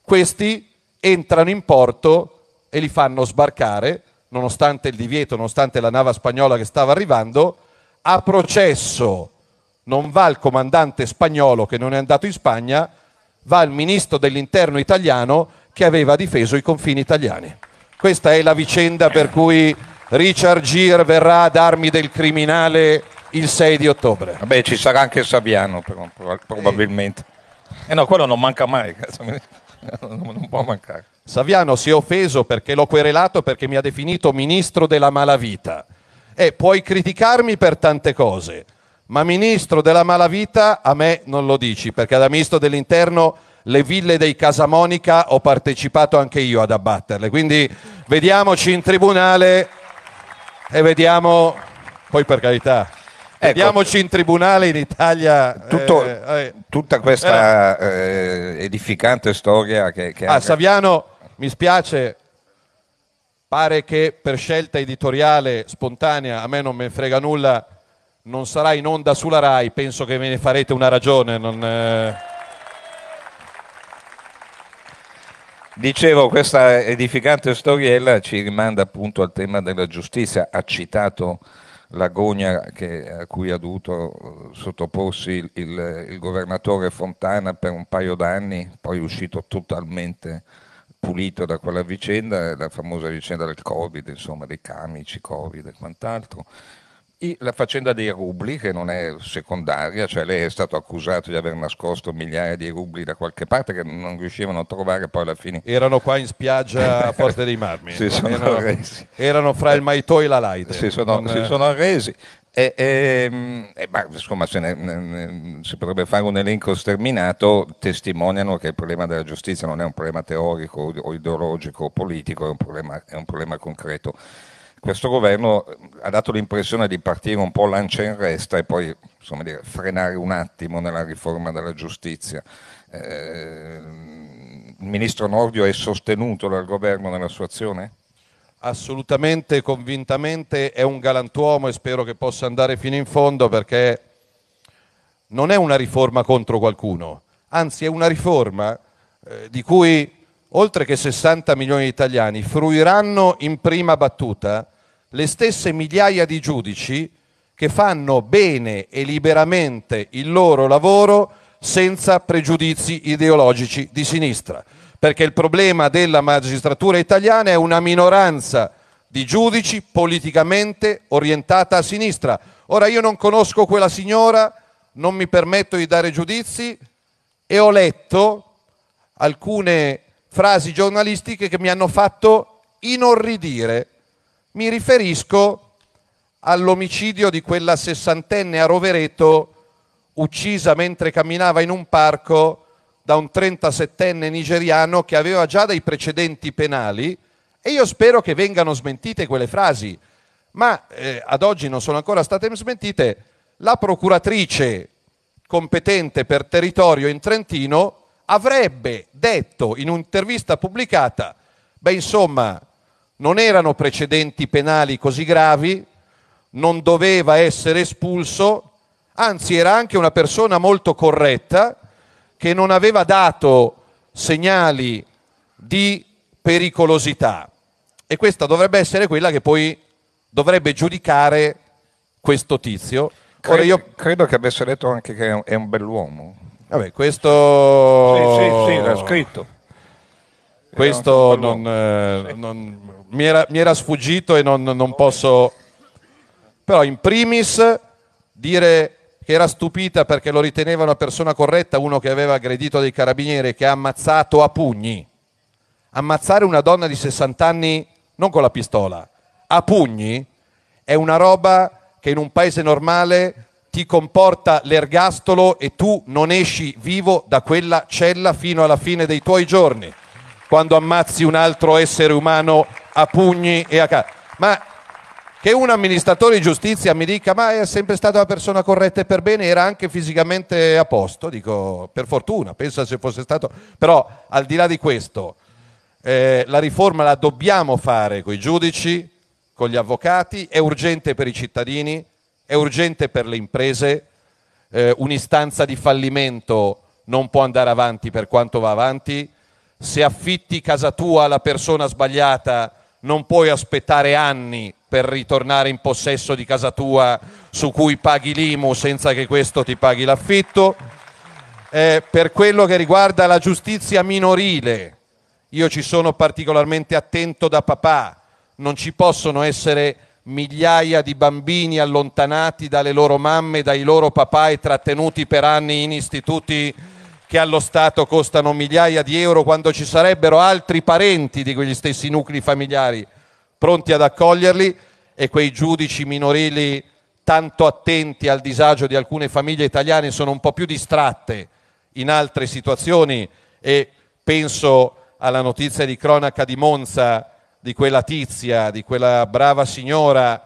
Questi entrano in porto e li fanno sbarcare, nonostante il divieto, nonostante la nave spagnola che stava arrivando, a processo non va il comandante spagnolo che non è andato in Spagna, va il ministro dell'interno italiano che aveva difeso i confini italiani. Questa è la vicenda per cui Richard Gere verrà ad armi del criminale il 6 di ottobre. Vabbè, ci sarà anche Saviano, probabilmente. E eh no, quello non manca mai, non può mancare. Saviano si è offeso perché l'ho querelato perché mi ha definito ministro della malavita. Eh, puoi criticarmi per tante cose, ma ministro della malavita a me non lo dici, perché da ministro dell'interno le ville dei Casamonica ho partecipato anche io ad abbatterle. Quindi vediamoci in tribunale e vediamo, poi per carità, Ecco, Vediamoci in tribunale in Italia. Tutto, eh, eh, tutta questa eh, edificante storia che... che ah, anche... Saviano, mi spiace, pare che per scelta editoriale spontanea, a me non me frega nulla, non sarà in onda sulla RAI, penso che ve ne farete una ragione. Non, eh... Dicevo, questa edificante storiella ci rimanda appunto al tema della giustizia, ha citato l'agonia che, a cui ha dovuto eh, sottoporsi il, il, il, governatore Fontana per un paio d'anni, poi uscito totalmente pulito da quella vicenda, la famosa vicenda del Covid, insomma, dei camici, Covid e quant'altro la faccenda dei rubli, che non è secondaria, cioè lei è stato accusato di aver nascosto migliaia di rubli da qualche parte che non riuscivano a trovare, poi alla fine... Erano qua in spiaggia a Forte dei Marmi. si sono erano, arresi. Erano fra il Maito e la Laide. Si sono, non... si sono arresi. E, ehm, e, e bah, insomma, se ne, ne, si potrebbe fare un elenco sterminato, testimoniano che il problema della giustizia non è un problema teorico o ideologico o politico, è un problema, è un problema concreto questo governo eh, ha dato l'impressione di partire un po' lancia in resta e poi insomma, dire, frenare un attimo nella riforma della giustizia. Eh, il ministro Nordio è sostenuto dal governo nella sua azione? Assolutamente, convintamente, è un galantuomo e spero che possa andare fino in fondo perché non è una riforma contro qualcuno, anzi è una riforma eh, di cui oltre che 60 milioni di italiani fruiranno in prima battuta le stesse migliaia di giudici che fanno bene e liberamente il loro lavoro senza pregiudizi ideologici di sinistra, perché il problema della magistratura italiana è una minoranza di giudici politicamente orientata a sinistra. Ora io non conosco quella signora, non mi permetto di dare giudizi e ho letto alcune frasi giornalistiche che mi hanno fatto inorridire mi riferisco all'omicidio di quella sessantenne a Rovereto uccisa mentre camminava in un parco da un 37enne nigeriano che aveva già dei precedenti penali e io spero che vengano smentite quelle frasi, ma eh, ad oggi non sono ancora state smentite. La procuratrice competente per territorio in Trentino avrebbe detto in un'intervista pubblicata, beh insomma, non erano precedenti penali così gravi, non doveva essere espulso, anzi era anche una persona molto corretta che non aveva dato segnali di pericolosità. E questa dovrebbe essere quella che poi dovrebbe giudicare questo tizio. Credo, io... credo che avesse detto anche che è un, bell'uomo. Vabbè, questo... Sì, sì, sì, l'ha scritto. Questo non, eh, non, mi era, mi era sfuggito e non, non posso... Però in primis dire che era stupita perché lo riteneva una persona corretta, uno che aveva aggredito dei carabinieri, che ha ammazzato a pugni. Ammazzare una donna di 60 anni non con la pistola, a pugni, è una roba che in un paese normale ti comporta l'ergastolo e tu non esci vivo da quella cella fino alla fine dei tuoi giorni, quando ammazzi un altro essere umano a pugni e a cazzo. Ma che un amministratore di giustizia mi dica ma è sempre stata una persona corretta e per bene, era anche fisicamente a posto, dico per fortuna, pensa se fosse stato... Però al di là di questo, eh, la riforma la dobbiamo fare con i giudici, con gli avvocati, è urgente per i cittadini, è urgente per le imprese, eh, un'istanza di fallimento non può andare avanti per quanto va avanti, se affitti casa tua alla persona sbagliata non puoi aspettare anni per ritornare in possesso di casa tua su cui paghi l'IMU senza che questo ti paghi l'affitto. Eh, per quello che riguarda la giustizia minorile, io ci sono particolarmente attento da papà, non ci possono essere migliaia di bambini allontanati dalle loro mamme, dai loro papà e trattenuti per anni in istituti che allo Stato costano migliaia di euro quando ci sarebbero altri parenti di quegli stessi nuclei familiari pronti ad accoglierli e quei giudici minorili tanto attenti al disagio di alcune famiglie italiane sono un po' più distratte in altre situazioni e penso alla notizia di cronaca di Monza di quella tizia, di quella brava signora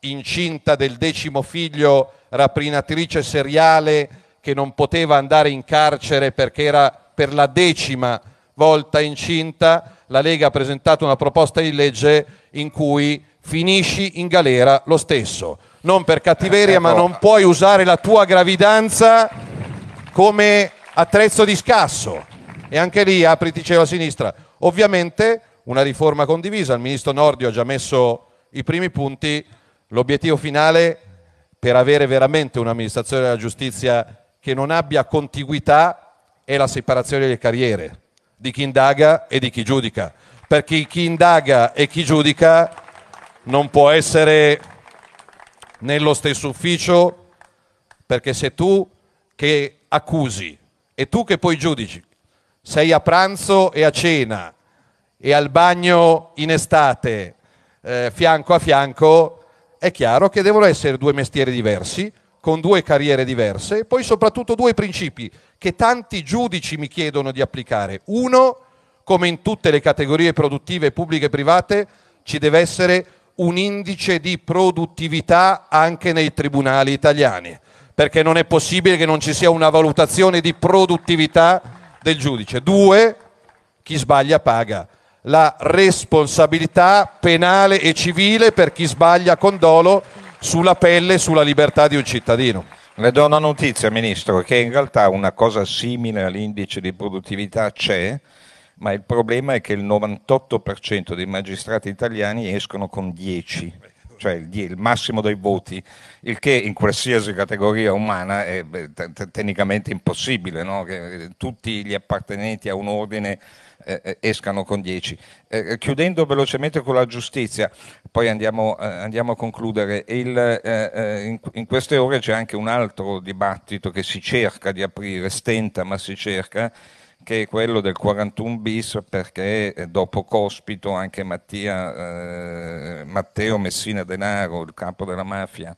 incinta del decimo figlio, rapinatrice seriale che non poteva andare in carcere perché era per la decima volta incinta, la Lega ha presentato una proposta di legge in cui finisci in galera lo stesso. Non per cattiveria, eh, ma ecco. non puoi usare la tua gravidanza come attrezzo di scasso. E anche lì apri, diceva a sinistra. Ovviamente una riforma condivisa, il ministro Nordio ha già messo i primi punti, l'obiettivo finale per avere veramente un'amministrazione della giustizia che non abbia contiguità è la separazione delle carriere di chi indaga e di chi giudica, perché chi indaga e chi giudica non può essere nello stesso ufficio, perché se tu che accusi e tu che poi giudici sei a pranzo e a cena e al bagno in estate eh, fianco a fianco, è chiaro che devono essere due mestieri diversi con due carriere diverse e poi soprattutto due principi che tanti giudici mi chiedono di applicare. Uno, come in tutte le categorie produttive pubbliche e private, ci deve essere un indice di produttività anche nei tribunali italiani, perché non è possibile che non ci sia una valutazione di produttività del giudice. Due, chi sbaglia paga. La responsabilità penale e civile per chi sbaglia con dolo sulla pelle e sulla libertà di un cittadino. Le do una notizia, Ministro, che in realtà una cosa simile all'indice di produttività c'è, ma il problema è che il 98% dei magistrati italiani escono con 10, cioè il, il massimo dei voti, il che in qualsiasi categoria umana è beh, tecnicamente impossibile, no? Eh, tutti gli appartenenti a un ordine eh, eh, escano con 10. Eh, eh, chiudendo velocemente con la giustizia, poi andiamo, eh, andiamo a concludere, Il, eh, in, in, queste ore c'è anche un altro dibattito che si cerca di aprire, stenta ma si cerca, che è quello del 41 bis perché dopo Cospito anche Mattia, Matteo Messina Denaro, il capo della mafia,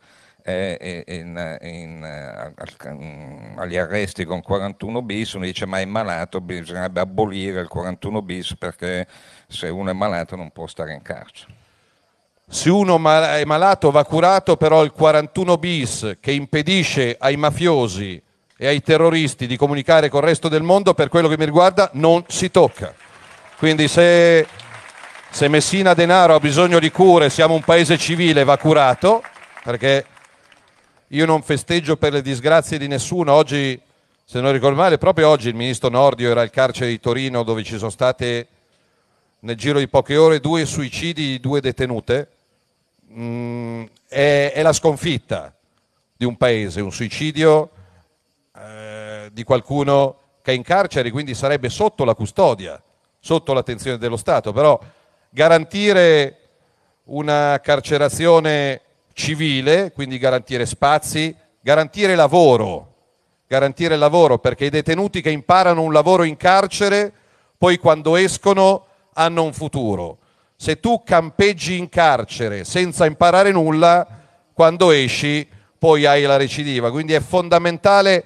è in, in, in, eh, mm, agli arresti con 41 bis, uno dice ma è malato, bisognerebbe abolire il 41 bis perché se uno è malato non può stare in carcere. Se uno è malato va curato, però il 41 bis che impedisce ai mafiosi e ai terroristi di comunicare col resto del mondo, per quello che mi riguarda, non si tocca. Quindi se, se Messina Denaro ha bisogno di cure, siamo un paese civile, va curato, perché io non festeggio per le disgrazie di nessuno. Oggi, se non ricordo male, proprio oggi il ministro Nordio era al carcere di Torino dove ci sono state nel giro di poche ore due suicidi di due detenute. Mm, è, è, la sconfitta di un paese, un suicidio eh, di qualcuno che è in carcere, quindi sarebbe sotto la custodia, sotto l'attenzione dello Stato. Però garantire una carcerazione civile, quindi garantire spazi, garantire lavoro, garantire lavoro perché i detenuti che imparano un lavoro in carcere poi quando escono hanno un futuro. Se tu campeggi in carcere senza imparare nulla, quando esci poi hai la recidiva. Quindi è fondamentale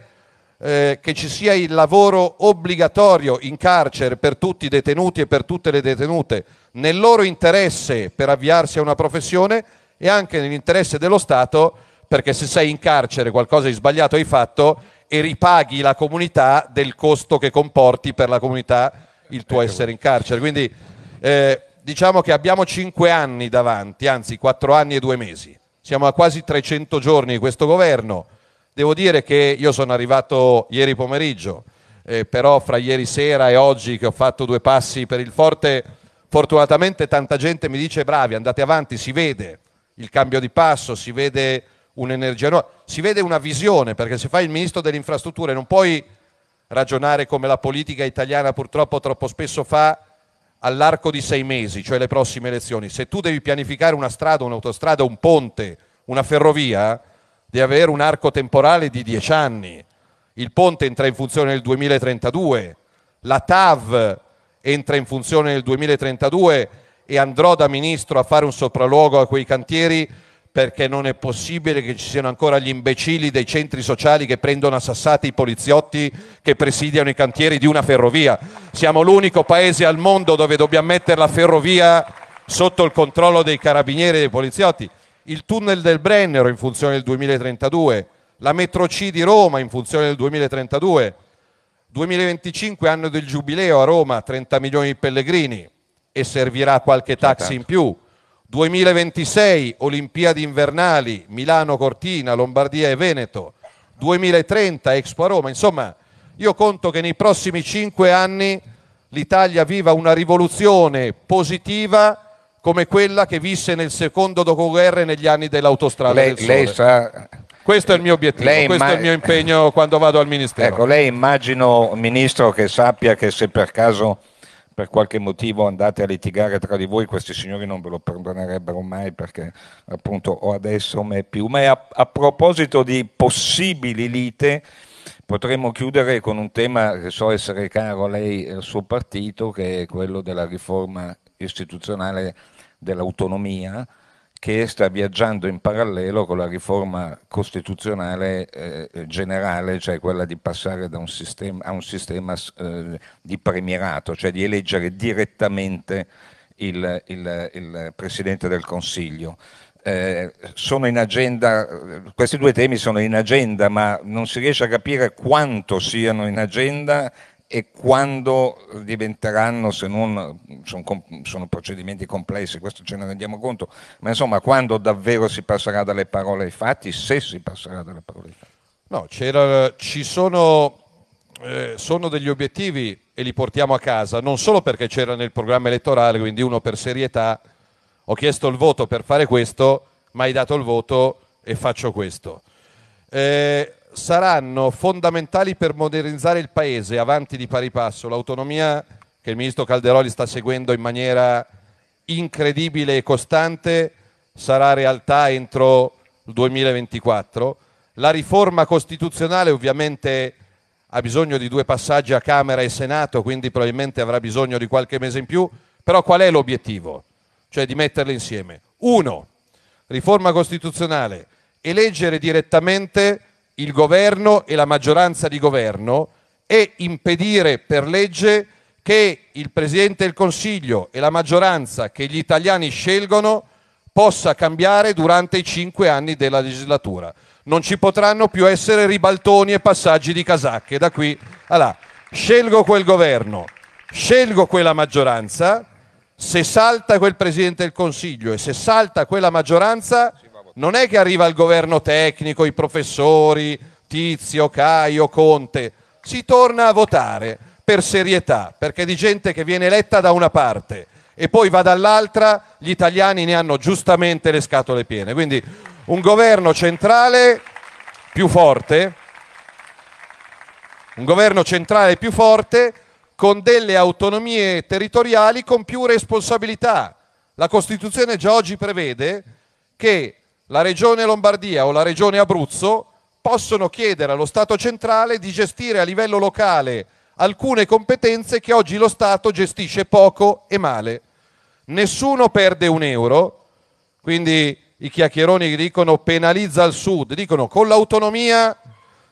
eh, che ci sia il lavoro obbligatorio in carcere per tutti i detenuti e per tutte le detenute, nel loro interesse per avviarsi a una professione, e anche nell'interesse dello Stato, perché se sei in carcere qualcosa di sbagliato hai fatto e ripaghi la comunità del costo che comporti per la comunità il tuo essere in carcere. Quindi eh, diciamo che abbiamo cinque anni davanti, anzi quattro anni e due mesi. Siamo a quasi 300 giorni di questo governo. Devo dire che io sono arrivato ieri pomeriggio, eh, però fra ieri sera e oggi che ho fatto due passi per il forte, fortunatamente tanta gente mi dice bravi, andate avanti, si vede il cambio di passo, si vede un'energia nuova, si vede una visione, perché se fai il ministro delle infrastrutture non puoi ragionare come la politica italiana purtroppo troppo spesso fa all'arco di sei mesi, cioè le prossime elezioni. Se tu devi pianificare una strada, un'autostrada, un ponte, una ferrovia, devi avere un arco temporale di dieci anni. Il ponte entra in funzione nel 2032, la TAV entra in funzione nel 2032 e andrò da ministro a fare un sopralluogo a quei cantieri perché non è possibile che ci siano ancora gli imbecilli dei centri sociali che prendono a sassate i poliziotti che presidiano i cantieri di una ferrovia. Siamo l'unico paese al mondo dove dobbiamo mettere la ferrovia sotto il controllo dei carabinieri e dei poliziotti. Il tunnel del Brennero in funzione del 2032, la metro C di Roma in funzione del 2032, 2025 anno del giubileo a Roma, 30 milioni di pellegrini, e servirà qualche taxi in più. 2026 Olimpiadi invernali Milano Cortina, Lombardia e Veneto. 2030 Expo a Roma. Insomma, io conto che nei prossimi cinque anni l'Italia viva una rivoluzione positiva come quella che visse nel secondo dopoguerra e negli anni dell'autostrada lei, del lei sa, questo è il mio obiettivo, lei, questo ma... è il mio impegno quando vado al Ministero. Ecco, lei immagino, Ministro, che sappia che se per caso per qualche motivo andate a litigare tra di voi, questi signori non ve lo perdonerebbero mai perché appunto o adesso me più. Ma a, a proposito di possibili lite, potremmo chiudere con un tema che so essere caro a lei e al suo partito, che è quello della riforma istituzionale dell'autonomia che sta viaggiando in parallelo con la riforma costituzionale eh, generale, cioè quella di passare da un sistema, a un sistema eh, di premierato, cioè di eleggere direttamente il, il, il Presidente del Consiglio. Eh, sono in agenda, questi due temi sono in agenda, ma non si riesce a capire quanto siano in agenda e quando diventeranno, se non sono, sono, procedimenti complessi, questo ce ne rendiamo conto, ma insomma quando davvero si passerà dalle parole ai fatti, se si passerà dalle parole ai fatti. No, ci sono, eh, sono, degli obiettivi e li portiamo a casa, non solo perché c'era nel programma elettorale, quindi uno per serietà, ho chiesto il voto per fare questo, ma hai dato il voto e faccio questo. Eh, saranno fondamentali per modernizzare il Paese, avanti di pari passo. L'autonomia che il ministro Calderoli sta seguendo in maniera incredibile e costante sarà realtà entro il 2024. La riforma costituzionale ovviamente ha bisogno di due passaggi a Camera e Senato, quindi probabilmente avrà bisogno di qualche mese in più, però qual è l'obiettivo? Cioè di metterle insieme. Uno, riforma costituzionale, eleggere direttamente il governo e la maggioranza di governo e impedire per legge che il Presidente del Consiglio e la maggioranza che gli italiani scelgono possa cambiare durante i cinque anni della legislatura. Non ci potranno più essere ribaltoni e passaggi di casacche da qui a là. Scelgo quel governo, scelgo quella maggioranza, se salta quel Presidente del Consiglio e se salta quella maggioranza non è che arriva il governo tecnico, i professori, Tizio, Caio, Conte. Si torna a votare per serietà, perché di gente che viene eletta da una parte e poi va dall'altra, gli italiani ne hanno giustamente le scatole piene. Quindi un governo centrale più forte, un governo centrale più forte con delle autonomie territoriali con più responsabilità. La Costituzione già oggi prevede che la Regione Lombardia o la Regione Abruzzo possono chiedere allo Stato centrale di gestire a livello locale alcune competenze che oggi lo Stato gestisce poco e male. Nessuno perde un euro, quindi i chiacchieroni dicono penalizza il Sud, dicono con l'autonomia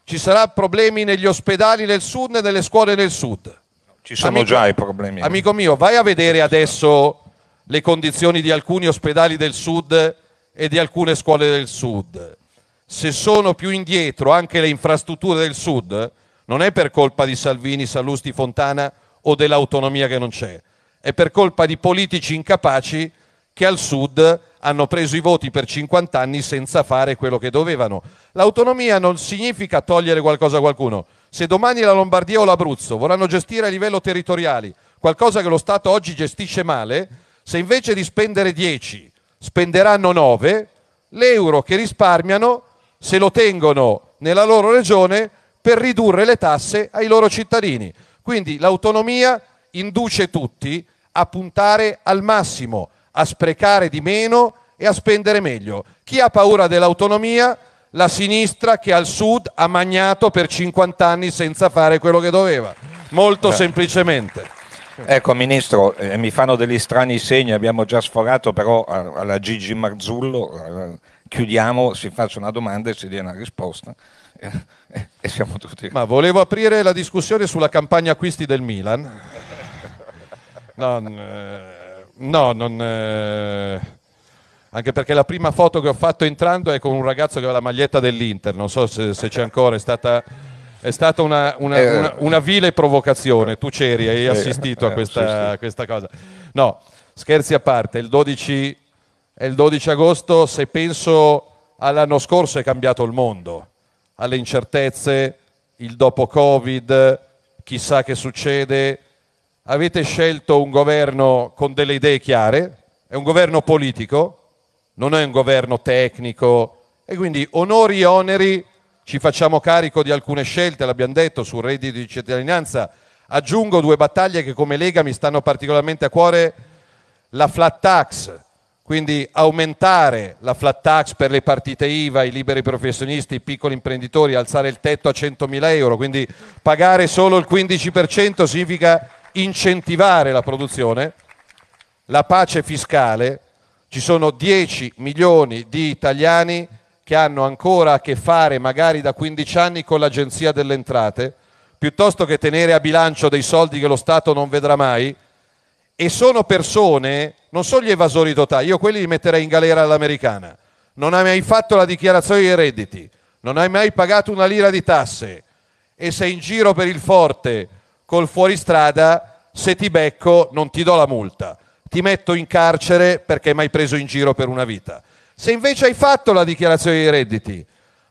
ci saranno problemi negli ospedali nel Sud e nelle scuole nel Sud. Ci sono amico, già i problemi. Amico mio, vai a vedere adesso le condizioni di alcuni ospedali del Sud e di alcune scuole del sud. Se sono più indietro anche le infrastrutture del sud, non è per colpa di Salvini, Sallusti, Fontana o dell'autonomia che non c'è, è per colpa di politici incapaci che al sud hanno preso i voti per 50 anni senza fare quello che dovevano. L'autonomia non significa togliere qualcosa a qualcuno. Se domani la Lombardia o l'Abruzzo vorranno gestire a livello territoriale qualcosa che lo Stato oggi gestisce male, se invece di spendere 10 spenderanno 9, l'euro che risparmiano se lo tengono nella loro regione per ridurre le tasse ai loro cittadini. Quindi l'autonomia induce tutti a puntare al massimo, a sprecare di meno e a spendere meglio. Chi ha paura dell'autonomia? La sinistra che al sud ha magnato per 50 anni senza fare quello che doveva, molto semplicemente. Ecco certo. Ministro, eh, mi fanno degli strani segni, abbiamo già sforato però eh, alla Gigi Marzullo, eh, chiudiamo, si faccia una domanda e si dia una risposta. Eh, e siamo tutti... Ma volevo aprire la discussione sulla campagna acquisti del Milan. Non, eh, no, non eh, anche perché la prima foto che ho fatto entrando è con un ragazzo che aveva la maglietta dell'Inter, non so se, se c'è ancora, è stata è stata una, una, eh, una, una vile provocazione, tu c'eri, hai eh. assistito a eh, questa, sì, questa cosa. No, scherzi a parte, il 12, il 12 agosto, se penso all'anno scorso, è cambiato il mondo, alle incertezze, il dopo Covid, chissà che succede. Avete scelto un governo con delle idee chiare, è un governo politico, non è un governo tecnico e quindi onori e oneri ci facciamo carico di alcune scelte, l'abbiamo detto, sul reddito di cittadinanza. Aggiungo due battaglie che come Lega mi stanno particolarmente a cuore, la flat tax, quindi aumentare la flat tax per le partite IVA, i liberi professionisti, i piccoli imprenditori, alzare il tetto a 100.000 euro, quindi pagare solo il 15% significa incentivare la produzione, la pace fiscale, ci sono 10 milioni di italiani che hanno ancora a che fare magari da 15 anni con l'Agenzia delle Entrate, piuttosto che tenere a bilancio dei soldi che lo Stato non vedrà mai, e sono persone, non sono gli evasori totali, io quelli li metterei in galera all'americana, non hai mai fatto la dichiarazione dei redditi, non hai mai pagato una lira di tasse e sei in giro per il forte col fuoristrada, se ti becco non ti do la multa, ti metto in carcere perché mi hai preso in giro per una vita. Se invece hai fatto la dichiarazione dei redditi,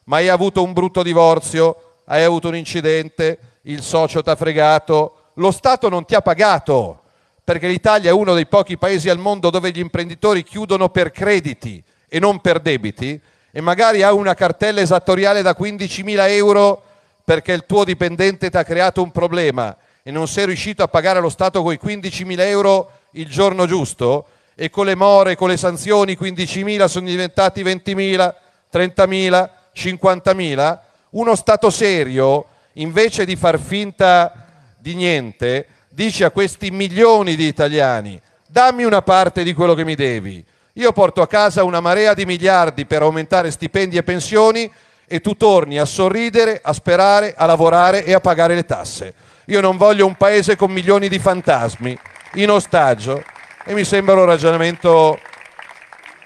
ma hai avuto un brutto divorzio, hai avuto un incidente, il socio ti ha fregato, lo Stato non ti ha pagato, perché l'Italia è uno dei pochi paesi al mondo dove gli imprenditori chiudono per crediti e non per debiti, e magari hai una cartella esattoriale da 15.000 euro perché il tuo dipendente ti ha creato un problema e non sei riuscito a pagare lo Stato quei 15.000 euro il giorno giusto, e con le more, con le sanzioni 15.000 sono diventati 20.000, 30.000, 50.000, uno Stato serio, invece di far finta di niente, dice a questi milioni di italiani, dammi una parte di quello che mi devi. Io porto a casa una marea di miliardi per aumentare stipendi e pensioni e tu torni a sorridere, a sperare, a lavorare e a pagare le tasse. Io non voglio un paese con milioni di fantasmi in ostaggio e mi sembra un ragionamento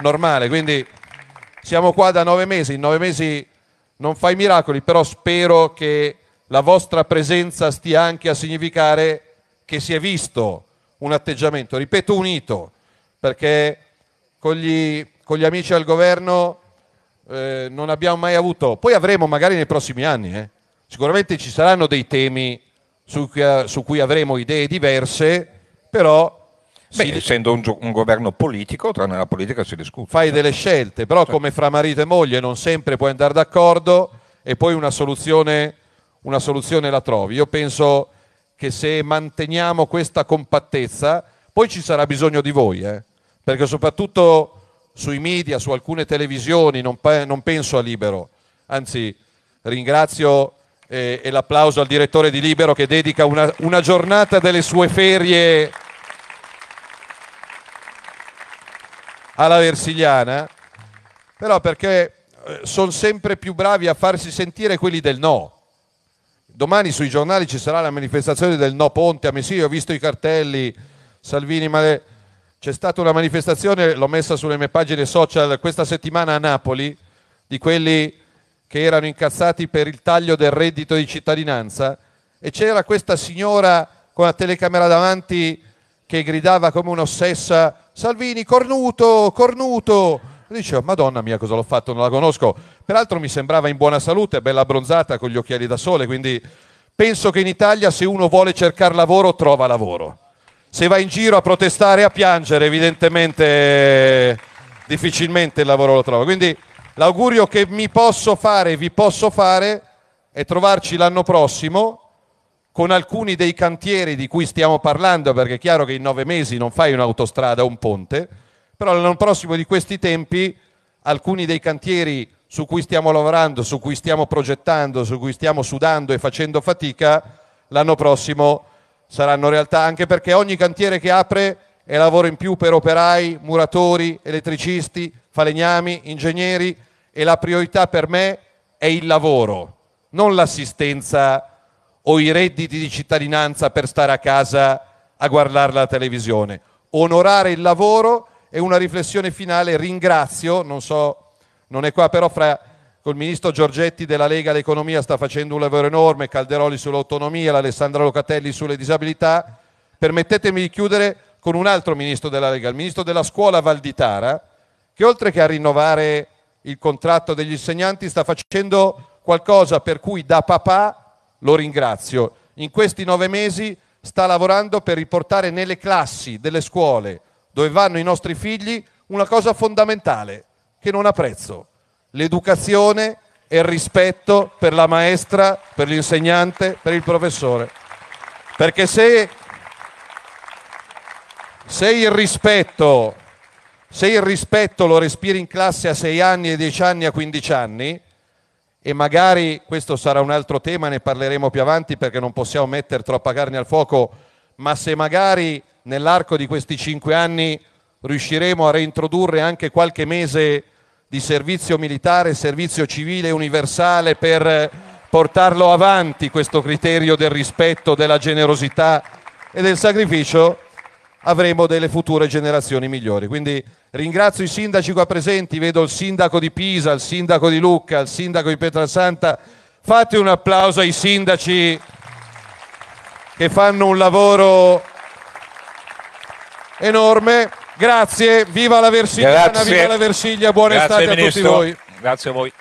normale. Quindi siamo qua da nove mesi, in nove mesi non fai miracoli, però spero che la vostra presenza stia anche a significare che si è visto un atteggiamento, ripeto, unito, perché con gli, con gli amici al governo eh, non abbiamo mai avuto, poi avremo magari nei prossimi anni, eh, sicuramente ci saranno dei temi su cui, eh, su cui avremo idee diverse, però Beh, si... essendo un, un, governo politico, tranne la politica si discute. Fai certo. delle scelte, però certo. come fra marito e moglie non sempre puoi andare d'accordo e poi una soluzione, una soluzione la trovi. Io penso che se manteniamo questa compattezza, poi ci sarà bisogno di voi, eh? perché soprattutto sui media, su alcune televisioni, non, non penso a Libero, anzi ringrazio eh, e l'applauso al direttore di Libero che dedica una, una giornata delle sue ferie alla Versiliana, però perché eh, sono sempre più bravi a farsi sentire quelli del no. Domani sui giornali ci sarà la manifestazione del no Ponte a Messina, ho visto i cartelli, Salvini, ma c'è stata una manifestazione, l'ho messa sulle mie pagine social questa settimana a Napoli, di quelli che erano incazzati per il taglio del reddito di cittadinanza e c'era questa signora con la telecamera davanti che gridava come un'ossessa Salvini, cornuto, cornuto. Dicevo, madonna mia cosa l'ho fatto, non la conosco. Peraltro mi sembrava in buona salute, bella abbronzata, con gli occhiali da sole, quindi penso che in Italia se uno vuole cercare lavoro trova lavoro. Se va in giro a protestare e a piangere, evidentemente difficilmente il lavoro lo trova. Quindi l'augurio che mi posso fare, vi posso fare, è trovarci l'anno prossimo con alcuni dei cantieri di cui stiamo parlando, perché è chiaro che in nove mesi non fai un'autostrada o un ponte, però l'anno prossimo di questi tempi alcuni dei cantieri su cui stiamo lavorando, su cui stiamo progettando, su cui stiamo sudando e facendo fatica, l'anno prossimo saranno realtà, anche perché ogni cantiere che apre è lavoro in più per operai, muratori, elettricisti, falegnami, ingegneri e la priorità per me è il lavoro, non l'assistenza o i redditi di cittadinanza per stare a casa a guardare la televisione. Onorare il lavoro e una riflessione finale, ringrazio, non so, non è qua però fra col ministro Giorgetti della Lega l'economia sta facendo un lavoro enorme, Calderoli sull'autonomia, l'Alessandra Locatelli sulle disabilità. Permettetemi di chiudere con un altro ministro della Lega, il ministro della scuola Valditara, che oltre che a rinnovare il contratto degli insegnanti sta facendo qualcosa per cui da papà lo ringrazio. In questi nove mesi sta lavorando per riportare nelle classi delle scuole dove vanno i nostri figli una cosa fondamentale che non apprezzo, l'educazione e il rispetto per la maestra, per l'insegnante, per il professore. Perché se, se, il rispetto, se, il rispetto, lo respiri in classe a 6 anni a 10 anni a 15 anni, e magari questo sarà un altro tema, ne parleremo più avanti perché non possiamo mettere troppa carne al fuoco, ma se magari nell'arco di questi cinque anni riusciremo a reintrodurre anche qualche mese di servizio militare, servizio civile universale per portarlo avanti questo criterio del rispetto, della generosità e del sacrificio, avremo delle future generazioni migliori. Quindi Ringrazio i sindaci qua presenti, vedo il sindaco di Pisa, il sindaco di Lucca, il sindaco di Pietrasanta. Fate un applauso ai sindaci che fanno un lavoro enorme. Grazie, viva la Versiglia, viva la Versilia, buona Grazie, estate a ministro. tutti voi. Grazie a voi.